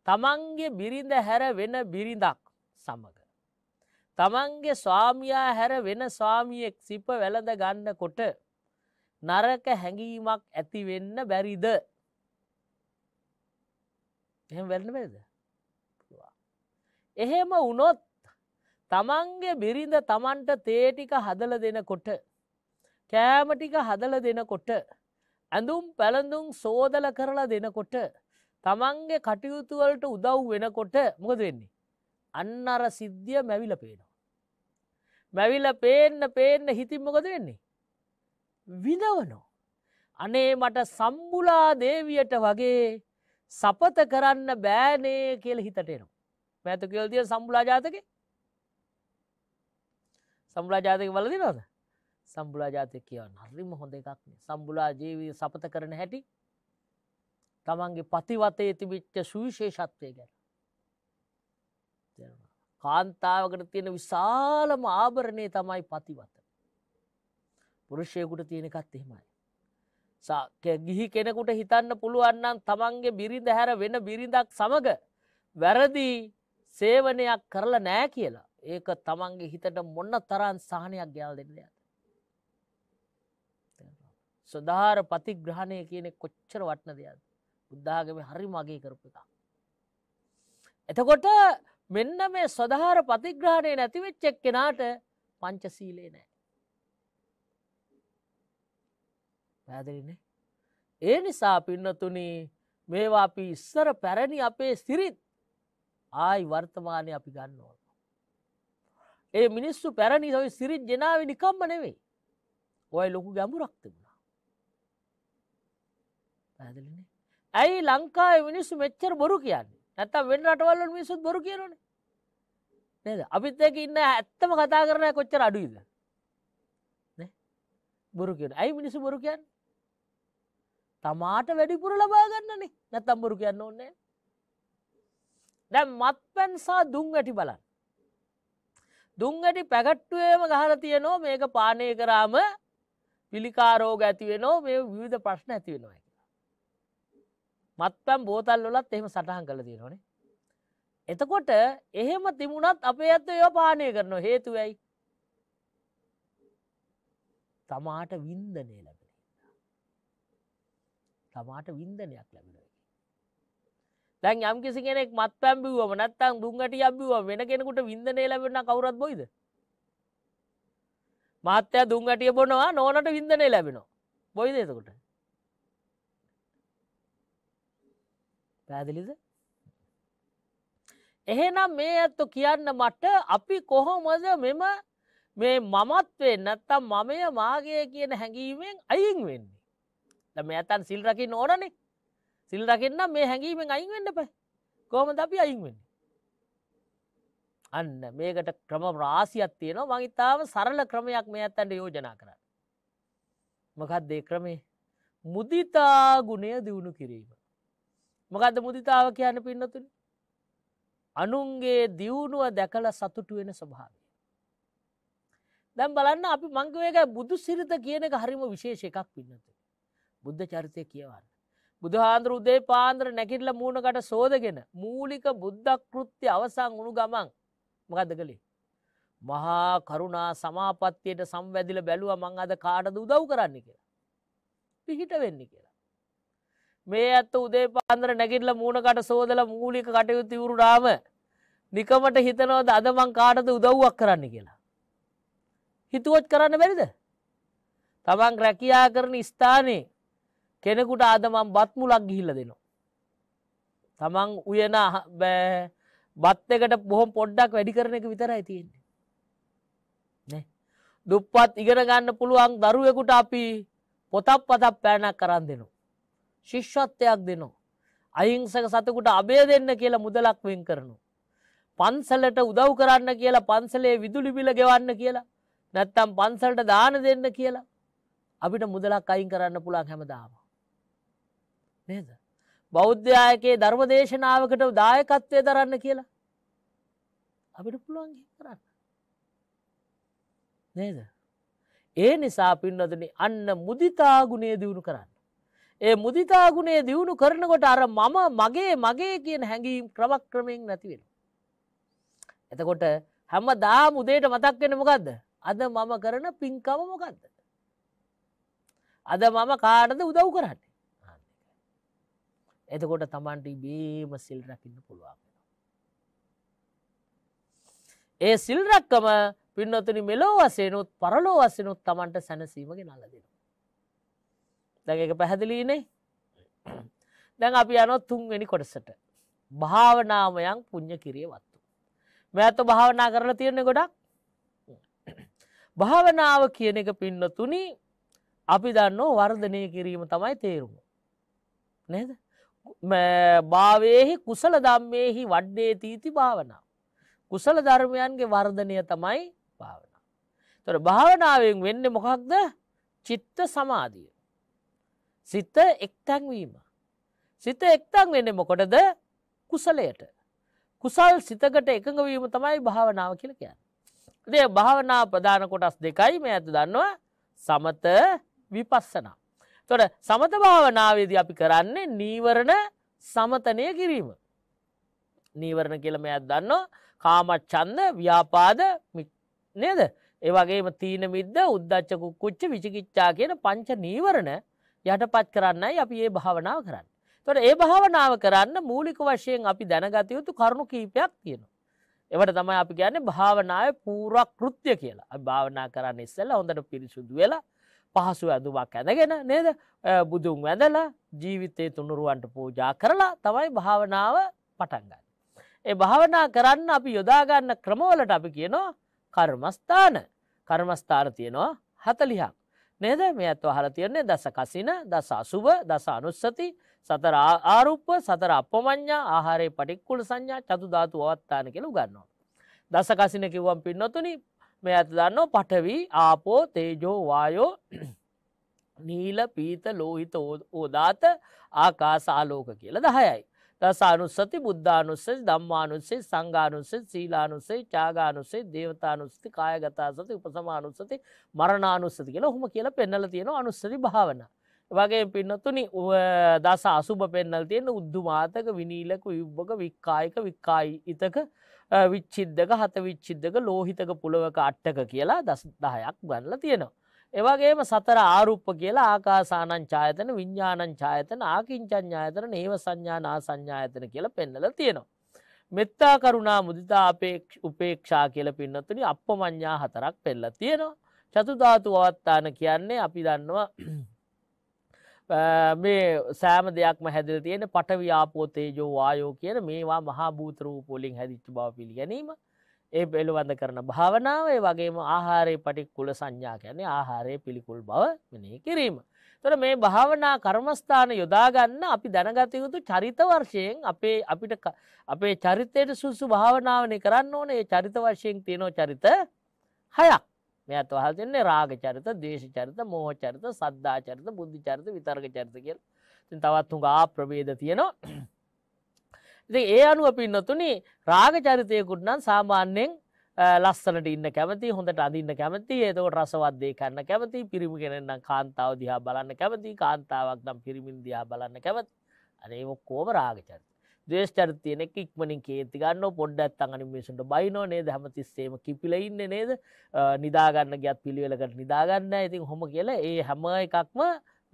තමන්ගේ බිරිඳ හැර වෙන බිරිඳක් සමඟ. තමන්ගේ ස්වාමියා හැර වෙන ස්වාමියෙක් සිප වැලඳ ගන්න කොට නරක හැඟීමක් ඇතිවෙන්න බැරිද එහෙම වැන්න බැරිද එහෙම වුනොත් තමන්ගේ බිරිඳ තමන්ට තේටික හදල දෙනකොට කෑමටික හදල දෙනකොට ඇඳුම් පැළඳුම් සෝදල කරලා දෙනකොට තමන්ගේ කටයුතුවලට උදව් වෙනකොට මොකද වෙන්නේ අන්න අර සිද්ධිය මැවිල පේනවා මැවිල පේන්න පේන්න හිතින් මොකද වෙන්නේ විඳවනෝ. අනේ මට සම්බුලා දේවියට වගේ සපත කරන්න බෑනේ කියල හිතටේනවා. මැතකවල්තිය සම්බුලාජාතක සම්බුලාජාතක වලදි නොද සම්බුලාජාතය කියව නරිම හොඳ එකක්න සම්බුලා ජීවී සපත කරන හැටි තමන්ගේ පතිවතේ තිබිච්ච සුවිශේෂත්වය ගැන. කාන්තාවකට තියෙන විශාලම ආභරණය තමයි පතිවත්. පුරුෂයකුට තියෙනකත් එහෙමයි. ගිහි කෙනෙකුට හිතන්න පුළුවන්නන් තමන්ගේ බිරිඳ හැර වෙන බිරිඳක් සමඟ වැරදි සේවනයක් කරලා නෑ කියලා ඒක තමන්ගේ හිතට මොන්න තරන් සහනයක් ගෑල් දෙන්න ඇත. සුදාර පතිග්‍රහණය කියන කොච්චර වටන දෙයද බුද්ධාගම හරි මගේ කරපු එක. එතකොට මෙන්න මේ සොදහාර පතිග්‍රහණය නැතිවෙච්චෙක් කෙනාට පංචසීලේ නෑ. පැදිරිනේ. ඒ නිසා පින්නතුනී මේවා අපි ඉස්සර පැරණි අපේ සිරිත් ආයි වර්තමානය අපි ගන්න ඕන. ඒ මිනිස්සු පැරණි ඔයි සිරිත් ජනාව නිකම්ම නෙවෙයි. ඔය ලොකු ගැඹුරක් තිබුණා. පැදලනේ. ඇයි ලංකාව මිනිස්සු මෙච්චර බොරු කියන්නේ නැත්තම් වෙන් රටවල්ල මිනිසුත් බොරු කියරන. නද අපිත් එක ඉන්න ඇත්තම කතා කරන කොච්චර අඩුයිද. බොරු කියන ඇයි මිනිසු බොරු කියන්න තමාට වැඩිපුර ලබාගන්නනේ නැත්තම්බුරු කියන්න ඕන්නේ. දැම් මත් පැන්සා දුං ඇටි බලන්න. දුං ඇටි පැකට්ටුවේම ගහල තියනෝ මේක පානය කරාම පිළිකාරෝග ඇතිවෙනෝ මේ විවිධ ප්‍රශ්න ඇතිවෙනවා කියලා. මත්පැම් බෝතල්ලොලත් එහෙම සටහන් කළ තියෙනනේ. එතකොට එහෙම තිමුණත් අපේ ඇත්ත යෝ පානය කරන හේතුවයි. තමාට වින්දනය ලැබ. තමාට වින්දනයක් ලැබෙන දැන් යම්කිසි කෙනෙක් මත් පැම්බිවුවම නැත්තං දුන්ගට යබ්බිව වෙන කෙනෙකුට විින්දනය ලැබෙන කවරත් බොයිද මාත්‍යය දුන්ගටිය බොනවා නෝනට විින්දනය ලැබෙනවා බොයිද එතකොට පැදිලිද එහෙනම් මේ ඇත්තු කියන්න මට අපි කොහොමද මෙම මේ මමත්වේ නැත්තම් මමය මාගේ කියන හැඟීමෙන් අයින් වෙන්න මේ ඇතන් සිල් රකින්න ඕනනේ සිල් රකින්න මේ හැඟීමෙන් අයින් වෙන්න පැ කෝමද අපි අයින් වෙන්න අන්න මේකට ක්‍රම රාසියක් තියෙනවා මං ඉතාම සරල ක්‍රමයක් මේ ඇත්තන්ට යෝජනා කරන්න මකත් දේ ක්‍රමේ මුදිතා ගුණය දියුණු කිරීම මකද මුදිතාව කියන්න පින්නතුන් අනුන්ගේ දියුණුව දැකළ සතුටු වෙන ස්වභාවය. දැම් බලන්න අපි මංගවේක බුදු සිරිත කියන එක හරිම විශේෂ එකක් පින්නතු. බුද්ධ චරිතය කියවන්න. බුදුහාන්දුර උදේ පාන්දර නැකිටල මූුණකට සෝදගෙන මූලික බුද්ධකෘත්‍ය අවසං වුණු ගමන් මකද කළේ. මහා කරුණා සමාපත්තියට සම්වැදිල බැලුව මං අද කාටද උදව් කරන්න කියලා. පිහිට වෙන්න කියලා. මේ ඇත්ත උදේ පාන්දර නැකිටල මූුණකට සෝදල මූලික කටයුතු වුරුඩාම නිකමට හිතනවද අද මං කාටද උදව්වක් කරන්න කියලා. හිතුවොත් කරන්න බැරිද. තමන් රැකයා කරන ස්ථානයේ කෙනෙකුට ආද මම බත් මුලක් ගිහිල්ලා දෙනවා. තමන් උයන බෑ බත් එකට බොහොම පොඩ්ඩක් වැඩි කරන එක විතරයි තියෙන්නේ. නේ. දුප්පත් ඉගෙන ගන්න පුළුවන් දරුවෙකුට අපි පොතක් පතක් පෑනක් කරන් දෙනවා. ශිෂ්‍යත්වයක් දෙනවා. අහිංසක සතෙකුට අබේ දෙන්න කියලා මුදලක් වෙන් කරනවා. පන්සලට උදව් කරන්න කියලා පන්සලේ විදුලි බිල ගෙවන්න කියලා නැත්තම් පන්සලට දාන දෙන්න කියලා අපිට මුදලක් අයින් කරන්න පුළුවන් හැමදාම. නේද. බෞද්ධයායකයේ ධර්ම දේශනාවකට දායකත්වය දරන්න කියලා. අපිට පුළුවන් කරන්න. නේද. ඒ නිසා පින්නදන අන්න මුදිතාගුණය දියුණු කරන්න. ඒ මුදිතාගුණේ දියුණු කරනකොට අර මම මගේ මගේ කියන හැඟීම් ක්‍රමක්‍රමයෙන් නැතිවෙන. එතකොට හැම දා මුදේට මතක් වෙන මොකක්ද. අද මම කරන පින්කම මොකක්ද. අද මම කාටද උදව් කරන්නේ. එතකොට තමන්ට බේම සිල් රැකින්න පුළුවන්. ඒ සිල්රැක්කම පින්නතුනි මෙලෝ වසයනුත් පරලෝ වසනුත් තමන්ට සැනසීමග නලදෙන. දැ එක පැහැදිලීනේ දැන් අපි යනොත් තුන්වෙනි කොටසට. භාවනාමයන් පුං්ඥ කිරිය වත්තු. මෙඇත භාවනා කරලා තියෙන ගොඩක් භාවනාව කියන එක පින්නතුනි අපි දන්න වර්ධනය කිරීම තමයි තේරුම. නේද? භාවයෙහි කුසල දම්මයෙහි වඩ්ඩේ තීති භාවනා. කුසල ධර්මයන්ගේ වර්ධනය තමයි භාවනා. තොට භාවනාවෙන් වෙන්න මොකක්ද චිත්ත සමාධිය. සිත එක්තැන්වීම. සිත එක්තන් වෙන්න මොකොටද කුසලයට. කුසල් සිතකට එකඟවීම තමයි භාවනාව කියලකයන්. දේ භාවනා ප්‍රධාන කොටස් දෙකයි මේ ඇතු දන්නවා සමත විපස්සනා. තොට සමත භාවනාවේදී අපි කරන්නේ නීවරණ සමතනය කිරීම. නීවරණ කියලමයක් දන්නවා කාමච්චන්ද ව්‍යාපාද නේද. ඒවගේම තීන මිද්ද උද්දච්චකු කුච්ච විචිකිච්චා කියන පංච නීවරණ යටපත් කරන්නයි අපි ඒ භාවනාව කරන්න. තොට ඒ භාවනාව කරන්න මූලික වශයෙන් අපි දැනගත යුතු කරුණු කීපයක් තියෙනවා. එවට තමයි අපි ගැන භාවනාව පූරක් කෘත්‍ය කියලා භාවනා කරන්න ඉස්සල්ල හොඳට පිරිසුදු වෙලා පහසු ඇඳුමක් ඇඳගෙන නේද බුදුන් වැඳලා ජීවිතය තුනුරුවන්ට පූජා කරලා තමයි භාවනාව පටන්ගන්න. ඒ භාවනා කරන්න අපි යොදාගන්න ක්‍රමවලට අපි කියනවා කර්මස්ථාන කර්මස්ථාන තියෙනවා හතලිහක්. නේද මේ ඇත්ව හර තියන්නේ දස කසින දස අසුභ දස අනුස්සති සතර ආරුප්ප සතර අපමං්ඥා ආහාරය පටික්කුල සංඥා චතු ධාතු අවත්තාන කෙළු ගන්නවා. දස කසින කිව්වම් පින්නොතුනි මේ ඇත දන්න පටවි ආපෝ තේජෝ වායෝ නීල පීත ලෝහිත ඕදාත ආකාසාලෝක කියල දහයයි. තසානුස්සති බුද්ධානුස්සේ දම්මානුස්සේ සංගානුස්සේ සීලානුස්සේ චාගානුස්සේ දේවතානුස්ති කායගතා සති උපසමානුස්සති මරණානුස්සති කියලා හොම කියල පෙන්නල තියෙන අනුස්සති භාවන. වගේ පින්නතුනි දස අසුභ පෙන්නල් තියෙන උද්දුමාතක විනීලක යුබ්බක වික්කායික වික්කායි ඉතක විච්චිද්දක හත විච්චිද්දක ලෝහිතක පුළවක අට්ටක කියලා දස්දාහයක් ගන්නල තියෙනවා. ඒවගේම සතර ආරුප්ප කියලා ආකාසානං චායතන විඤ්ඥාණං චායතන ආකින්චඥායතන ඒව සංඥානා සංඥායතන කියලා පෙන්නල තියෙනවා. මෙත්තා කරුණා මුදිතා උපේක්ෂා කියල පින්නතුනි අප මං්ඥා හතරක් පෙල්ල තියෙනවා. චතුධාතු අවත්තාන කියන්නේ අපි දන්නවා මේ සෑම දෙයක්ම හැදිල තියෙන පටවි්‍යාපෝතේජෝ වායෝ කියන මේවා මහා භූතරූ පොලින් හැදිච්ච බව පිළිගැනීම ඒ පෙළුවඳ කරන භාවනාව වගේම ආහාරය පටික්කුල සංඥා කියන්නේ ආහාරය පිළිකුල් බව මෙනය කිරීම. තොට මේ භාවනා කර්මස්ථාන යොදාගන්න අපි දැනගතයුතු චරිත වර්ෂයෙන් අපේ අපිට අපේ චරිතයට සුසු භාවනාවනය කරන්න ඕන ඒ චරිත වර්ශයෙන් තියෙනෝ චරිත හයක්. මේ අත් වහල් දෙන්නේ රාග චරිත, ද්වේෂ චරිත, මෝහ චරිත, සද්ධා චරිත, බුද්ධි චරිත, විතර්ක චරිත කියලා. ඉතින් තවත් හුඟා ප්‍රභේද තියෙනවා. ඉතින් ඒ අනුව පින්නතුනි රාග චරිතයකට නම් සාමාන්‍යයෙන් ලස්සනට ඉන්න කැමති හොඳට අඳන්න කැමති ඒතකොට රසවත්දේ කන්න කැමති පිරිමි කෙනෙන්නම් කාන්තාව දිහා බලන්න කැමති කාන්තාවක් නම් පිරිමින් දිහා බලන්න කැමති අනේ ඔක්කෝම රාග චරිත දේෂ්චරිත තියෙනෙක් ඉක්මනින් කේති ගන්න පොඩ්ඩත් අනි මිසුන්ට බයිනෝ නේද හැමතිස්සේම කිපිලඉන්න නේද නිදාගන්න ගත් පිළිවෙලකට නිදාගන්න ඉතින් හොම කියලා ඒ හැම එකක්ම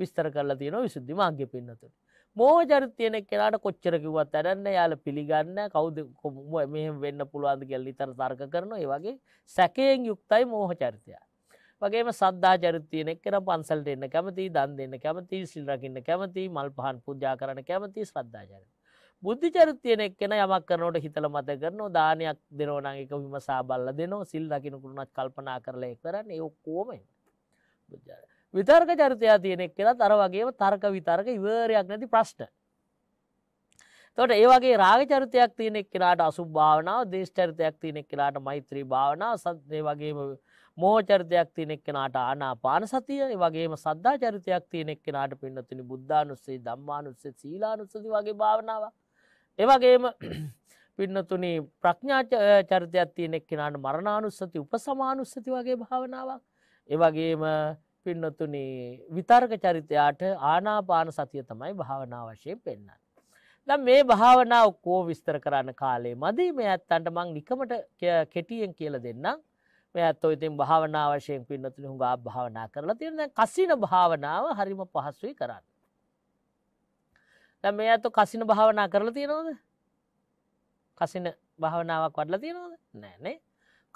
විස්තර කරලා තියෙන විසුද්ධි මාගේ පින්නතුට. මෝජරිත තියෙනෙක් කෙනාට කොච්චරකිවත් ඇරන්න යාල පිළිගන්න කවුද මෙහම වෙන්න පුළුවන්ද කියල් ඉතර තර්ක කරන ඒ වගේ සැකයෙන් යුක්තයි මෝහ චරිතයා. වගේම සද්ධා චරිතයනෙක් කෙන පන්සල්ට එන්න කැමති දන් දෙන්න කැමති සිල්රකින්න කැමති මල් පහන් පුද්ජා කරන කැමති ශ්‍රද්ධා චරිත. බුද්ධි චරිතයනෙක් කෙන යමක් කරනට හිතල මත කරන දානයක් දෙනෝනං එක විමසා බල්ල දෙනවා සිල් දකිනකුරුණත් කල්පනා කරලය කරන්න ඒ කෝම විතර්ක චරිතයා තියෙනෙක් කියලා තර වගේ තර්ක විතර්ක ඉවරයක් නැති ප්‍රශ්ට තොට ඒවගේ රාග චරිතයක් තියනෙක් කියලාට අසු භාවනාව දේශචරිතයක් තියනෙක් කියලාට මෛත්‍රී භාවනාව සත්ය වගේම මෝචරිතයක් තියනෙක් කෙනට ආනා පාන සතිය වගේම සද්ධා චරිතයක් තියනෙක් කෙනට පින්නතිනි බුද්ධානුස්සේ දම්මානුස්සේ සීලානුස්සති වගේ භාවනාවක් එවගේම පින්නතුනී ප්‍රඥාච චරිතයක් තියෙනෙක් කෙනාට මරණානුස්සති උපසමානුස්සති වගේ භාවනාවක් එවගේම පින්නතුනී විතර්ක චරිතයාට ආනාපාන සතිය තමයි භාවනා වශයෙන් පෙන්න්න. දම් මේ භාවනාව කෝ විස්තර කරන්න කාලේ මදී මේ ඇත්තන්ට මං නිකමට කෙටියෙන් කියල දෙන්නම් මේ ඇත්තෝ ඉතින් භාවනා වශයෙන් පින්නතුනි හුඟා භාවනා කරලා තියෙන කසින භාවනාව හරිම පහසුයි කරන්න. දැන් මේ අතෝ කසින භාවනා කරලා තියෙනවද? කසින භාවනාවක් වඩලා තියෙනවද? නෑ නේ.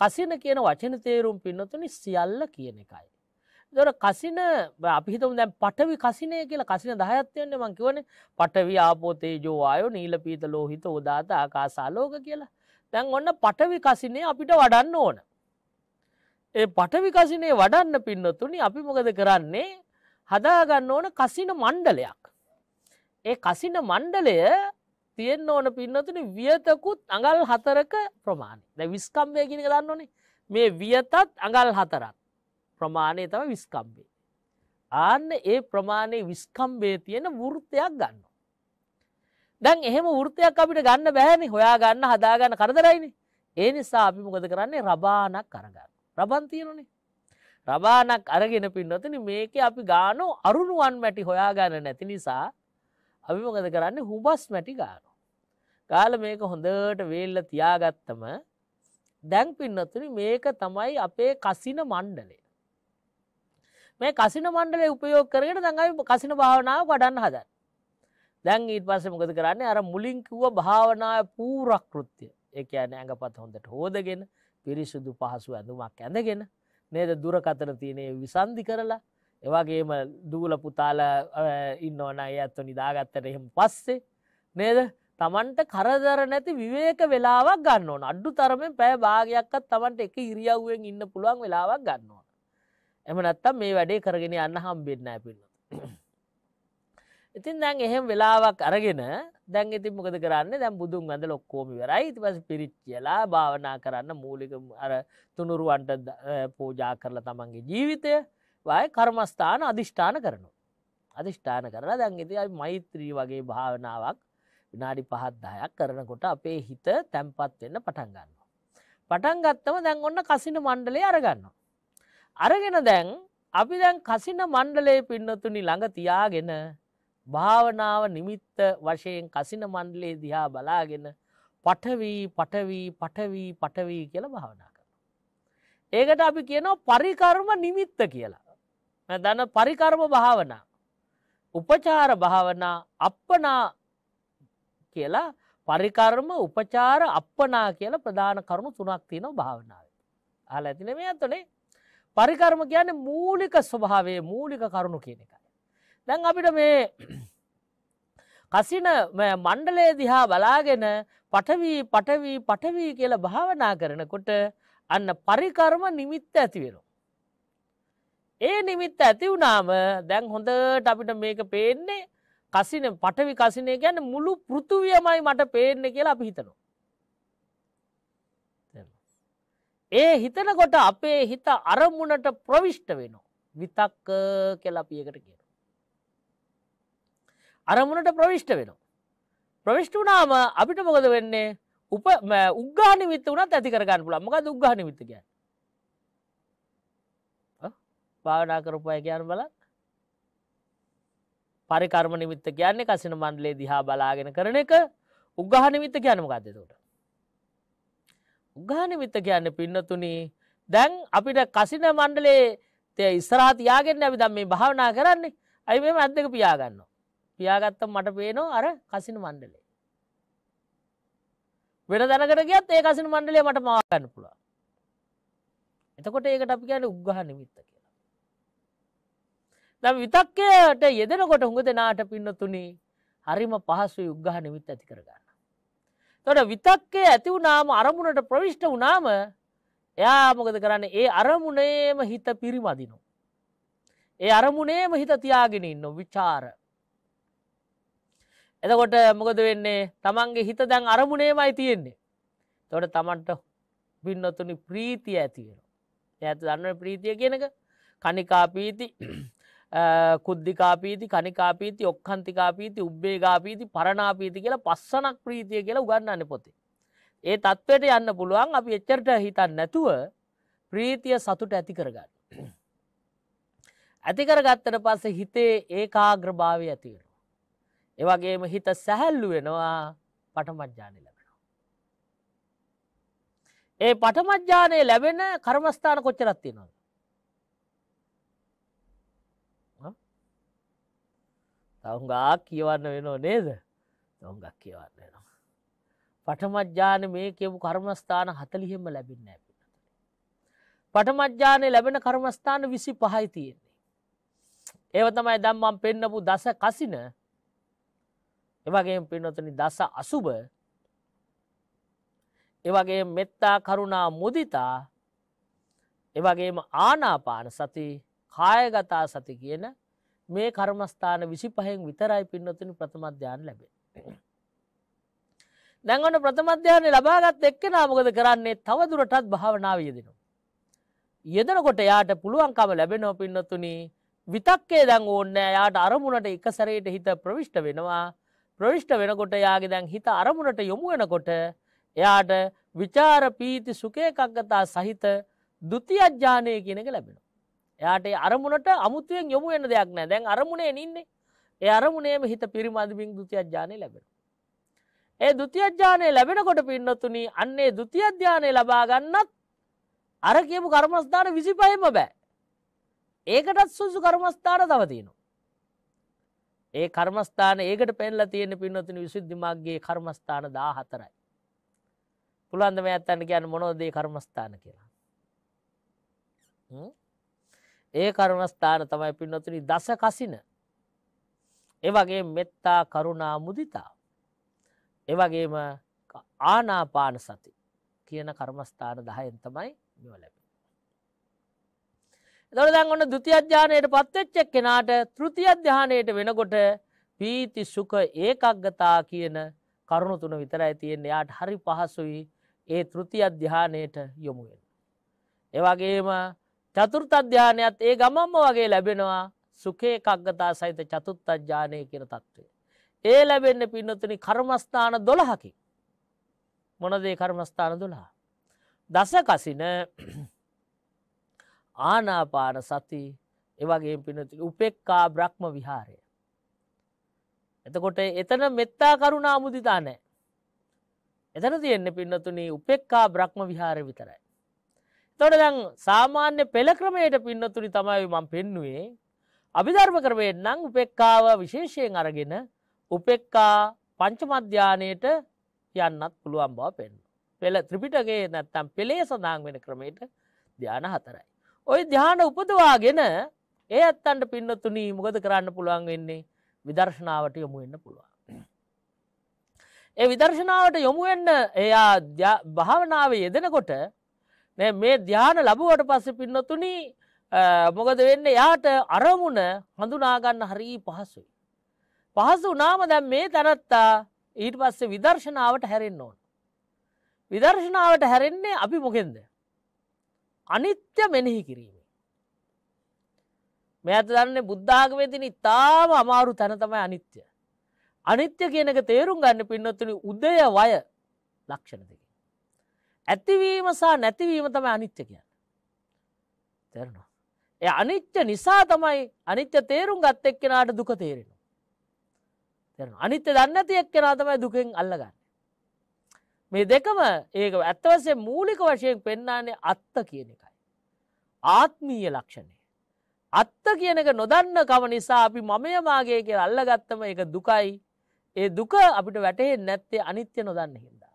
කසින කියන වචන තේරුම් පින්නතුනි සියල්ල කියන එකයි. දොර කසින අපිහිතම දැන් පටවි කසිනය කියලා කසින දහයත්වයන්නේ මං කිවනේ පටවි ආපෝතේජෝ ආයෝ නීල පීත ලෝහිත උදාත ආකාසාලෝක කියලා. දැන් ඔන්න පටවි කසිනය අපිට වඩන්න ඕන. ඒ පටවි කසිනේ වඩන්න පින්නතුනි අපි මොකද කරන්නේ හදාගන්න ඕන කසින මණ්ඩලයක්. ඒ කසින මණ්ඩලය තියෙන් ඕන පින්නතුන වියතකුත් අඟල් හතරක ප්‍රමාණය ද විස්කම්බයගෙන දන්න ඕනේ මේ වියතත් අඟල් හතරක් ප්‍රමාණය තම විස්කම්බේ. ආන්න ඒ ප්‍රමාණය විස්කම්බේ තියෙන වෘත්තයක් ගන්න. දැන් එහෙම වෘත්තයක් අපිට ගන්න බෑනේ හොයා ගන්න හදාගන්න කරදරයිනි ඒ නිසා අපි මොකද කරන්නේ රබානක් කරගන්න රබන් තියෙනනේ රබානක් අරගෙන පින්නතින මේක අපි ගානෝ අරුණුවන් මැටි හොයා ගන්න නැති නිසා අපි මොකද කරන්න හුබස් මැටි ගානු. කාල මේක හොඳට වේල්ල තියාගත්තම දැන් පින්නතුනි මේක තමයි අපේ කසින මණ්ඩලේ. මේ කසින මණ්ඩලේ උපයෝග කරගෙන දඟයි කසින භාවනාව වඩන්න හදන්. දැන් ඊට පස්සේ මොකද කරන්නේ අර මුලින් කිව්ව භාවනාව පූර්වක්‍ෘත්‍ය. ඒ කියන්නේ ඇඟපත හොඳට හොදගෙන පිරිසුදු පහසු ඇඳුමක් ඇඳගෙන නේද දුරකතන තියෙන විසන්දි කරලා ඒවාගේම දූල පුතාල ඉන්න ඕන ඇත්ව නිදාගත්තට එහෙම පස්සේ නේද තමන්ට කරදර නැති විවේක වෙලාවක් ගන්න ඕන අඩ්ඩු තරමෙන් පැය භාගයක්කත් තමන්ට එක ඉරියව්ුවෙන් ඉන්න පුළුවන් වෙලාවක් ගන්න ඕන එම නැත්තම් මේ වැඩේ කරගෙන යන්න හම්බෙන්න පිල්ල ඉතින් දැන් එහෙම වෙලාවක් අරගෙන දැන් ඉතින් මොකද කරන්න දැම් බුදුන් ඇඳ ලොක්කෝමි වෙරයි ඉති පස පිරිච් කියලා භාවනා කරන්න මූලික අර තුනුරුවන්ට eh, පූජා කරලා තමන්ගේ ජීවිතය වය කර්මස්ථාන අධිෂ්ඨාන කරනු. අධිෂ්ඨාන කරලා දැන්ගෙති මෛත්‍රී වගේ භාවනාවක් විනාඩි පහත්දායක් කරනකොට අපේ හිත තැන්පත් වෙන්න පටන්ගන්න. පටන්ගත්තම දැන් ඔන්න කසින මණ්ඩලේ අරගන්න. අරගෙන දැන් අපි දැන් කසින මණ්ඩලේ පින්නතුනි ළඟ තියාගෙන භාවනාව නිමිත්ත වශයෙන් කසින මණ්ඩලේ දිහා බලාගෙන පටවී පටවී පටවී පටවී කියල භාවනා කරන. ඒකට අපි කියනවා පරිකර්ම නිමිත්ත කියලා. දන්න පරිකර්ම භාවනා උපචාර භාවනා අපපනා කියලා පරිකර්ම උපචාර අපපනා කියලා ප්‍රධාන කරුණු තුනක් තියනව භාවනාව. හල ඇතින මේ ඇතුනේ පරිකර්ම කියන මූලික ස්වභාවේ මූලික කරුණු කියන එකයි. දැන් අපිට මේ කසින මණ්ඩලේ දිහා බලාගෙන පටවී පටවී පටවී කියල භාවනා කරනකොට අන්න පරිකර්ම නිමිත්ත ඇතිවෙනවා. ඒ නිමිත්ත ඇති වුණාම දැන් හොඳට අපිට මේක පේන්නේ කසින පටවි කසිනය ගැන මුළු පෘතුවියමයි මට පේන්න කියලා අපි හිතනවා. ඒ හිතනකොට අපේ හිත අරමුණට ප්‍රවිෂ්ට වෙනවා විතක්ක කෙලපියකට කියන. අරමුණට ප්‍රවිෂ්ට වෙනවා. ප්‍රවිෂ්ට වනාම අපිට මොකද වෙන්නේ උප උග්ගානිමිත්ත වනත් ඇති කරගන්න පුළ මොකද උග්ගානිමිත්ත කියන්න. භාවනා කරපු අය ගැන බලන්න. පරිකර්ම නිමිත්ත කියන්නේ කසින මණ්ඩලේ දිහා බලාගෙන කරන එක උග්ගහ නිමිත්ත කියන්නම ගත්තතකට. උග්ගහ නිමිත්ත කියන්න පින්නතුනි දැන් අපිට කසින මණ්ඩලේ තය ඉස්රාතියාගෙන් ඇවි දම් මේ භාවනා කරන්නේ ඇයි මෙම ඇත්දක පියාගන්න. පියාගත්තම් මට පේනෝ අර කසින මණ්ඩලේ. වෙන දැනකට ගත් ඒ කසින මණ්ඩලේ මට මාගන්න පුළුව. එතකොට ඒකට අපි කියන උග්ගහ නිමිත්තක. දම් විතක්කයට යෙදෙනකොට හුඟ දෙනාට පින්නතුනි හරිම පහසු යුග්ගහ නිමිත් ඇති කරගන්න. තොට විතක්කේ ඇති වුනාම අරමුණට ප්‍රවිශ්ට වනාම එයා මොකද කරන්න ඒ අරමුණේම හිත පිරිමදිනු. ඒ අරමුණේම හිත තියාගෙන ඉන්න විචාර. එතකොට මොකද වෙන්නේ තමන්ගේ හිත දැන් අරමුණේමයි තියෙන්නේ. තොට තමන්ට බින්නතුනි ප්‍රීතිය ඇතිවෙන. ඇත දන්න ප්‍රීතිය කියනක කනිකා පීති කුද්ධිකාපීති කනිකාපීති ඔක්කන්තිකාපීති උබ්බේගාපීති පරණාපීති කියලා පස්සනක් ප්‍රීතිය කියලා උගන්නන්න පොතේ. ඒ තත්ත්වයට යන්න පුළුවන් අපි එච්චරට හිතන් නැතුව ප්‍රීතිය සතුට ඇති කරගන්න. ඇතිකරගත්තට පස්සේ හිතේ ඒකාග්‍රභාවය ඇතිවෙන. ඒවගේම හිත සැහැල්ලු වෙනවා පටමජ්ජානය ලැබෙනවා. ඒ පටමජ්ජානය ලැබෙන කර්මස්ථාන කොච්චරත්ති නොද. තවුගා කියවන්න වෙනෝ නේද තවුගක් කියවන්න වෙනවා. පටමජ්ජාන මේ කියපු කර්මස්ථාන හතලිහෙම ලැබින්න ඇපිට. පටමජ්ජානය ලැබෙන කර්මස්ථාන විසි පහයි තියෙන්නේ. ඒව තමයි දම්මම් පෙන්නපු දස කසින එවගේ පෙන්නොතනි දස අසුභ එවගේ මෙත්තා කරුණා මුදිතා එවගේම ආනාපාන සති කායගතා සති කියන මේ කර්මස්ථාන විසි පහෙන් විතරයි පින්නතුනි ප්‍රථමධ්‍යාන ලැබේ. දැන්වන ප්‍රථමධ්‍යානය ලබාගත් එක්ක නාමකද කරන්නේ තවදුරටත් භාවනාව යෙදෙනවා. යෙදනකොට යාට පුළුවන්කම ලැබෙනෝ පින්නතුනි විතක්කේ දැන් ඕන්නෑ යාට අරමුණට එක සැරයට හිත ප්‍රවිෂ්ට වෙනවා ප්‍රවිෂ්ට වෙනකොට යාගේ දැන් හිත අරමුණට යොමු වෙනකොට එයාට විචාර පීති සුකේකක්ගතා සහිත දුතියජ්ජානය කියනක ලැබෙන. එයාට අරමුණට අමුතුවෙන් යොමු වෙන දෙයක් නෑ දැන් අරමුණේ නින්නේ ඒ අරමුණේම හිත පිරිමඳමින් දුතියජ්ජානය ලැබෙන. ඒ දුතියජ්ජානය ලැබෙනකොට පින්නතුනි අන්නේ දුතියධ්‍යානය ලබාගන්නත් අර කියපු කර්මස්ථාන විසි පහෙම බෑ. ඒකටත් සුසු කර්මස්ථාන තවතිනවා. ඒ කර්මස්ථාන ඒකට පෙල්ල තියෙන පින්නතුන විශුද්ධිමක්ගේ කර්මස්ථාන දා හතරයි. පුළන්දම ඇත්තන්න කියන්න මොනෝදේ කර්මස්ථාන කියලා. ඒ කරුණස්ථාන තමයි පින්නතුනි දස කසින. එවගේ මෙත්තා කරුණා මුදිතා. එවගේම ආනාපාන සති කියන කර්මස්ථාන දහයෙන් තමයි මෙවලැබ. දොරදන් ඔන්න දුතිධ්‍යානයට පත්වෙච්චක් කෙනාට තෘති අධ්‍යානයට වෙනකොට පීති සුක ඒකක්ගතා කියන කරුණු තුන විතරයි තියෙන් එයාට හරි පහසුයි ඒ තෘති අධ්‍යානයට යොමුුවෙන්. එවගේම චතුර්ථ අධ්‍යානයත් ඒ ගමම්ම වගේ ලැබෙනවා සුකේ කක්ගතා සහිත චතුත් අජ්‍යානය කියන තත්ත්වය. ඒ ලැබෙන්න පින්නතුනි කර්මස්ථාන දොළහකි. මොනදේ කර්මස්ථාන දුළහා. දස කසින ආනාපාන සති එවගේ පිනති උපෙක්කා බ්‍රහ්ම විහාරය. එතකොට එතන මෙත්තා කරුණා මුදිතා නෑ. එතන තියෙන්න පින්නතුනි උපෙක්කා බ්‍රහ්ම විහාර විතරයි. තොට දැන් සාමාන්‍ය පෙළක්‍රමයට පින්නතුනි තමයි මං පෙන්නුවේ. අභිධර්ම කරවයෙන් නං උපෙක්කාව විශේෂයෙන් අරගෙන උපෙක්කා පංචමධ්‍යානයට යන්නත් පුළුවන් බව පෙන්න්න. පෙළ ත්‍රිපිටගේ නැත්තම් පෙළේ සඳහන් වෙන ක්‍රමයට ධ්‍යාන හතරයි. ඔය ධ්‍යාන උපදවාගෙන ඒ ඇත්තන්ට පින්නතුනී මුගද කරන්න පුළුවන් වෙන්නේ විදර්ශනාවට යොමු වෙන්න පුළුවන්. ඒ විදර්ශනාවට යොමුවෙන්න එයා භාවනාව යෙදෙනකොට නෑ මේ ධ්‍යාන ලැබුවට පස්සේ පින්නතුනි මොකද වෙන්නේ යාට අරමුණ හඳුනා ගන්න හරි පහසුයි. පහසු වුණාම දැන් මේ තනත්තා ඊට පස්සේ විදර්ශනාවට හැරෙන්න ඕන. විදර්ශනාවට හැරෙන්නේ අපි මොකෙන්ද? අනිත්‍ය මෙනෙහි කිරීම. මේ අත දන්නේ බුද්ධාගමේ තියෙන ඉතාම අමාරු තැන තමයි අනිත්‍ය. අනිත්‍ය කියන එක තේරුම් ගන්න පින්නතුනි උදය වය ලක්ෂණ දෙක. ඇතිවීම සහ නැතිවීම තම අනිත්‍ය කියන්න. තෙරනවා. එය අනිච්ච නිසා තමයි අනිත්‍ය තේරුම් ගත් එක් කෙනාට දුක තේරෙනවා. තෙරන අනිත්‍ය දන්නති එක් කෙනා තමයි දුකෙන් අල්ලගන්න. මේ දෙකම ඒක ඇත්තවසේ මූලික වශයෙන් පෙන්නාන්නේ අත්ත කියන එකයි. ආත්මීය ලක්ෂණය. අත්ත කියන එක නොදන්න කව නිසා අපි මමයමාගේ කිය අල්ලගත්තම එක දුකයි ඒ දුක අපිට වැටහෙන් නැත්තේ අනිත්‍ය නොදන්න හින්දා.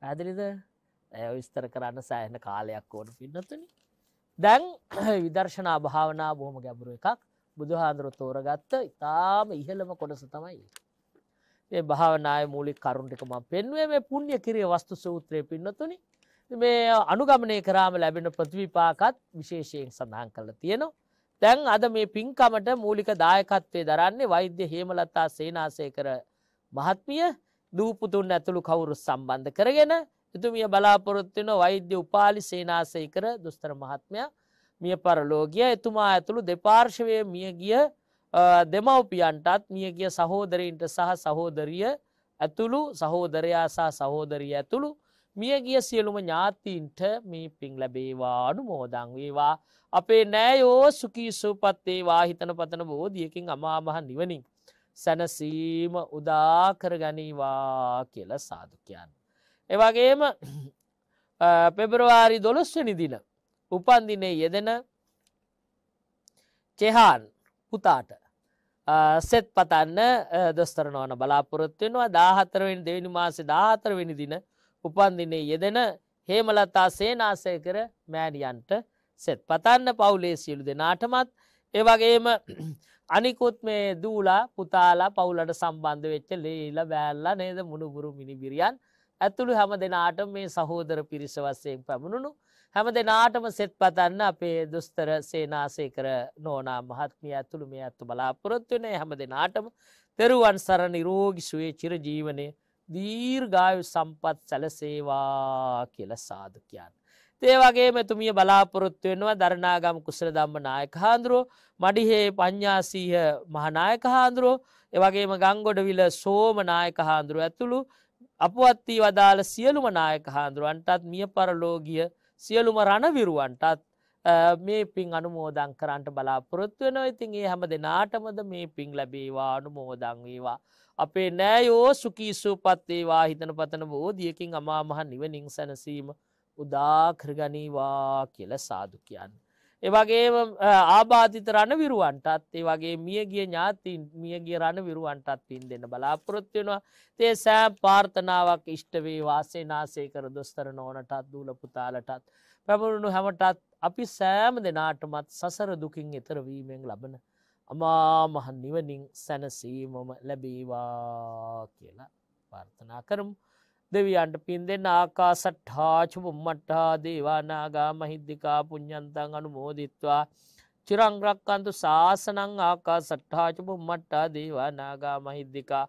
පැදිලිද? විස්තර කරන්න සෑහන කාලයක් ඕන පින්නතුනි. දැන් විදර්ශනා භාවනා බොහොම ගැඹුරු එකක් බුදුහාන්දුරු තෝරගත්ත ඉතාම ඉහළම කොටස තමයි. ඒ භාවනාය මූලි කරුන්ටිකම පෙන්වේ මේ පුුණ්්‍ය කිරිය වස්තු සූත්‍රය පින්නතුනි මේ අනුගමනය කරාම ලැබෙන ප්‍රතිවිපාකත් විශේෂයෙන් සඳහන් කරලා තියෙනවා. තැන් අද මේ පින්කමට මූලික දායකත්වය දරන්නේ වෛද්‍ය හේමලතා සේනාසය කර මහත්මිය දූපුතුන් ඇතුළු කවුරු සම්බන්ධ කරගෙන එතුමිය බලාපොරොත්තින වෛද්‍ය උපාලි සේනාසේකර දුස්තර මහත්මය මිය පරලෝගිය එතුමා ඇතුළු දෙපාර්ශවය මියගිය දෙමව්පියන්ටත් මියගිය සහෝදරයින්ට සහ සහෝදරිය ඇතුළු සහෝදරයා සහ සහෝදරිය ඇතුළු මියගිය සියලුම ඥාතීන්ට මේ පින් ලැබේවාඩු මෝදං වේවා අපේ නෑයෝ සුකී සූපත්තේ වාහිතන පතන බෝධියකින් අමාමහ නිවනින් සැනසීම උදාකර ගනීවා කියල සාධකයන්. එවගේම පෙබරවාරි දොළොස්වනි දින උපන්දිනේ යෙදෙන චෙහාන් පුතාට සෙත් පතන්න දොස්තරනවන බලාපොරොත්වෙනවා දාහතරවෙන් දෙවිනි මාසේ දාහතරවෙනි දින උපන්දිනේ යෙදෙන හේමලතා සේනාසය කර මෑඩියන්ට සෙත් පතන්න පවුලේ සියලු දෙනාටමත් ඒවගේම අනිකුත් මේ දූලා පුතාලා පවුලට සම්බන්ධ වෙච්ච ලේල බෑල්ල නේද මුණුපුරු මිනිබිරියන් ඇතුළු හැම දෙනාට මේ සහෝදර පිරිස වස්සයෙන් පැමුණුණු හැම දෙනාටම සෙත් පතන්න අපේ දුස්තර සේනාසේකර නෝනා මහත්මිය ඇතුළු මේ ඇත්තු බලාපොරොත්වනේ හැම දෙනාටම තෙරුවන් සර නිරෝගිසුවේ චිරජීවනය දීර්ගායු සම්පත් සැලසේවා කියල සාදු කියන්න. ඒවගේ මෙතුමිය බලාපොරොත්තුවෙන්වා දරනාගම කුසල දම්ම නායක හාන්දුරුව මඩිහේ පඤ්ඥාසීහ මහනායක හාන්දුරුව එවගේම ගංගොඩවිල සෝමනායක හාන්දුරුව ඇතුළු අපවත්වී වදාළ සියලුම නායක හාන්දුරුවන්ටත් මිය පරලෝගිය සියලුම රණවිරුවන්ටත් මේ පින් අනුමෝදං කරන්ට බලාපොරොත්තුවන ඉතින් ඒ හැම දෙනාටමද මේ පින් ලැබේවා අනුමෝදං වේවා. අපේ නෑයෝ සුකීසූ පත්තේවා හිතන පතන බෝධියකින් අමාමහ නිවනින් සැනසීම උදාකෘගනීවා කියල සාදු කියන්න. එවගේ ආබාධිත රණ විරුවන්ටත් ඒ වගේ මියගිය ඥාතින් මියගේ රණ විරුවන්ටත් පින් දෙන්න බලාපොරොත්වෙනවා තේ සෑම් පාර්ථනාවක් ඉෂ්ටවේ වාසේ නාසේ කර දොස්තර නෝනටත් දූල පුතාලටත් පැමරුණු හැමටත් අපි සෑම දෙනාටමත් සසර දුකින් එතරවීමෙන් ලබන අමා මහන් නිවනින් සැනසීමම ලැබීවා කියලා පාර්ථනා කරමු දෙවියන්ට පින් දෙන්න ආකාසට් හාචුපුම්මට්ටහා දේවානාගා මහිද්දිකා පුඤ්ඥන්තන් අනු මෝදිත්වා චිරංග්‍රක්කන්තු ශාසනං ආකා සට්ඨාචුපුම්මට්ටා දේවානාගා මහිද්දිකා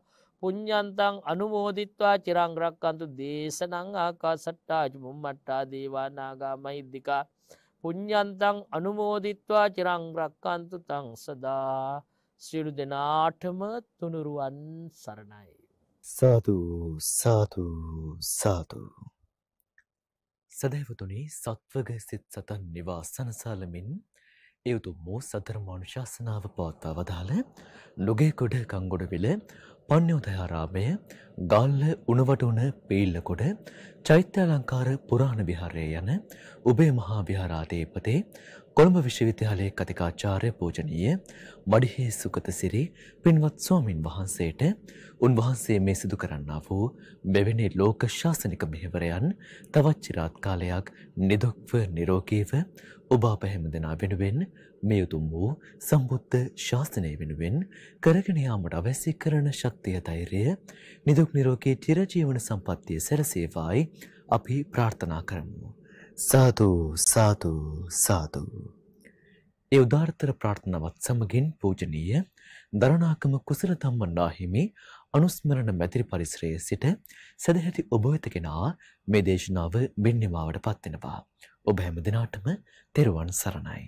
පුඤ්ඥන්තං අනුමෝදිත්වා චිරංග්‍රක්කන්තු දේශනං ආකා සට්ඨාචුපුම්මට්ටා දේවානාගා මහිද්දිකා පුඤ්ඥන්තං අනුමෝදිත්වා චිරංග්‍රක්කන්තු තං සදා සිරු දෙනාටම තුනුරුවන් සරණයි. සාතු සාතු සාතු සදැවතුනි සත්වග සිත් සතන් නිවා සනසාලමින් එයුතුම්මෝ සතරමානුශාසනාව පවත්තා වදාළ නොගේකොඩ කංගොඩවිල පණ්‍යෝදයාරාමය ගල්ල උනවටුන පේල්ලකොඩ චෛත්‍යලංකාර පුරාණ විහාරය යන උබේ මහා විහාරාධේපතේ කොළඹ විශ්වවිද්‍යාලයේ කතිකාචාර්ය පූජනීය මඩිහේ සුගතසිරි පින්වත් ස්වාමින් වහන්සේට උන්වහන්සේ මේ සිදු කරන්නා වූ මෙවැනි ලෝක ශාසනික මෙහෙවරයන් තවත් চিරාත් කාලයක් නිදුක්ව නිරෝගීව ඔබ අප හැමදෙනා වෙනුවෙන් මේ උතුම් වූ සම්බුද්ධ ශාසනය වෙනුවෙන් කරගෙන යාමට අවශ්‍ය කරන ශක්තිය ධෛර්යය නිදුක් නිරෝගී චිරජීවන සම්පන්නිය සැලසේවායි අපි ප්‍රාර්ථනා කරමු සාතු සාතු සාතු ඒ උදාර්ථර ප්‍රාර්ථනාවත් සමගින් පූජනීය දරණාකම කුසලතම්ම නාහිමි අනුස්මරණ මැතිරි පරිසරයේ සිට සදැහැති ඔබ වෙත කෙනා මේ දේශනාව මෙන්නිමාවට පත් වෙනවා ඔබ හැම දිනාටම තෙරුවන් සරණයි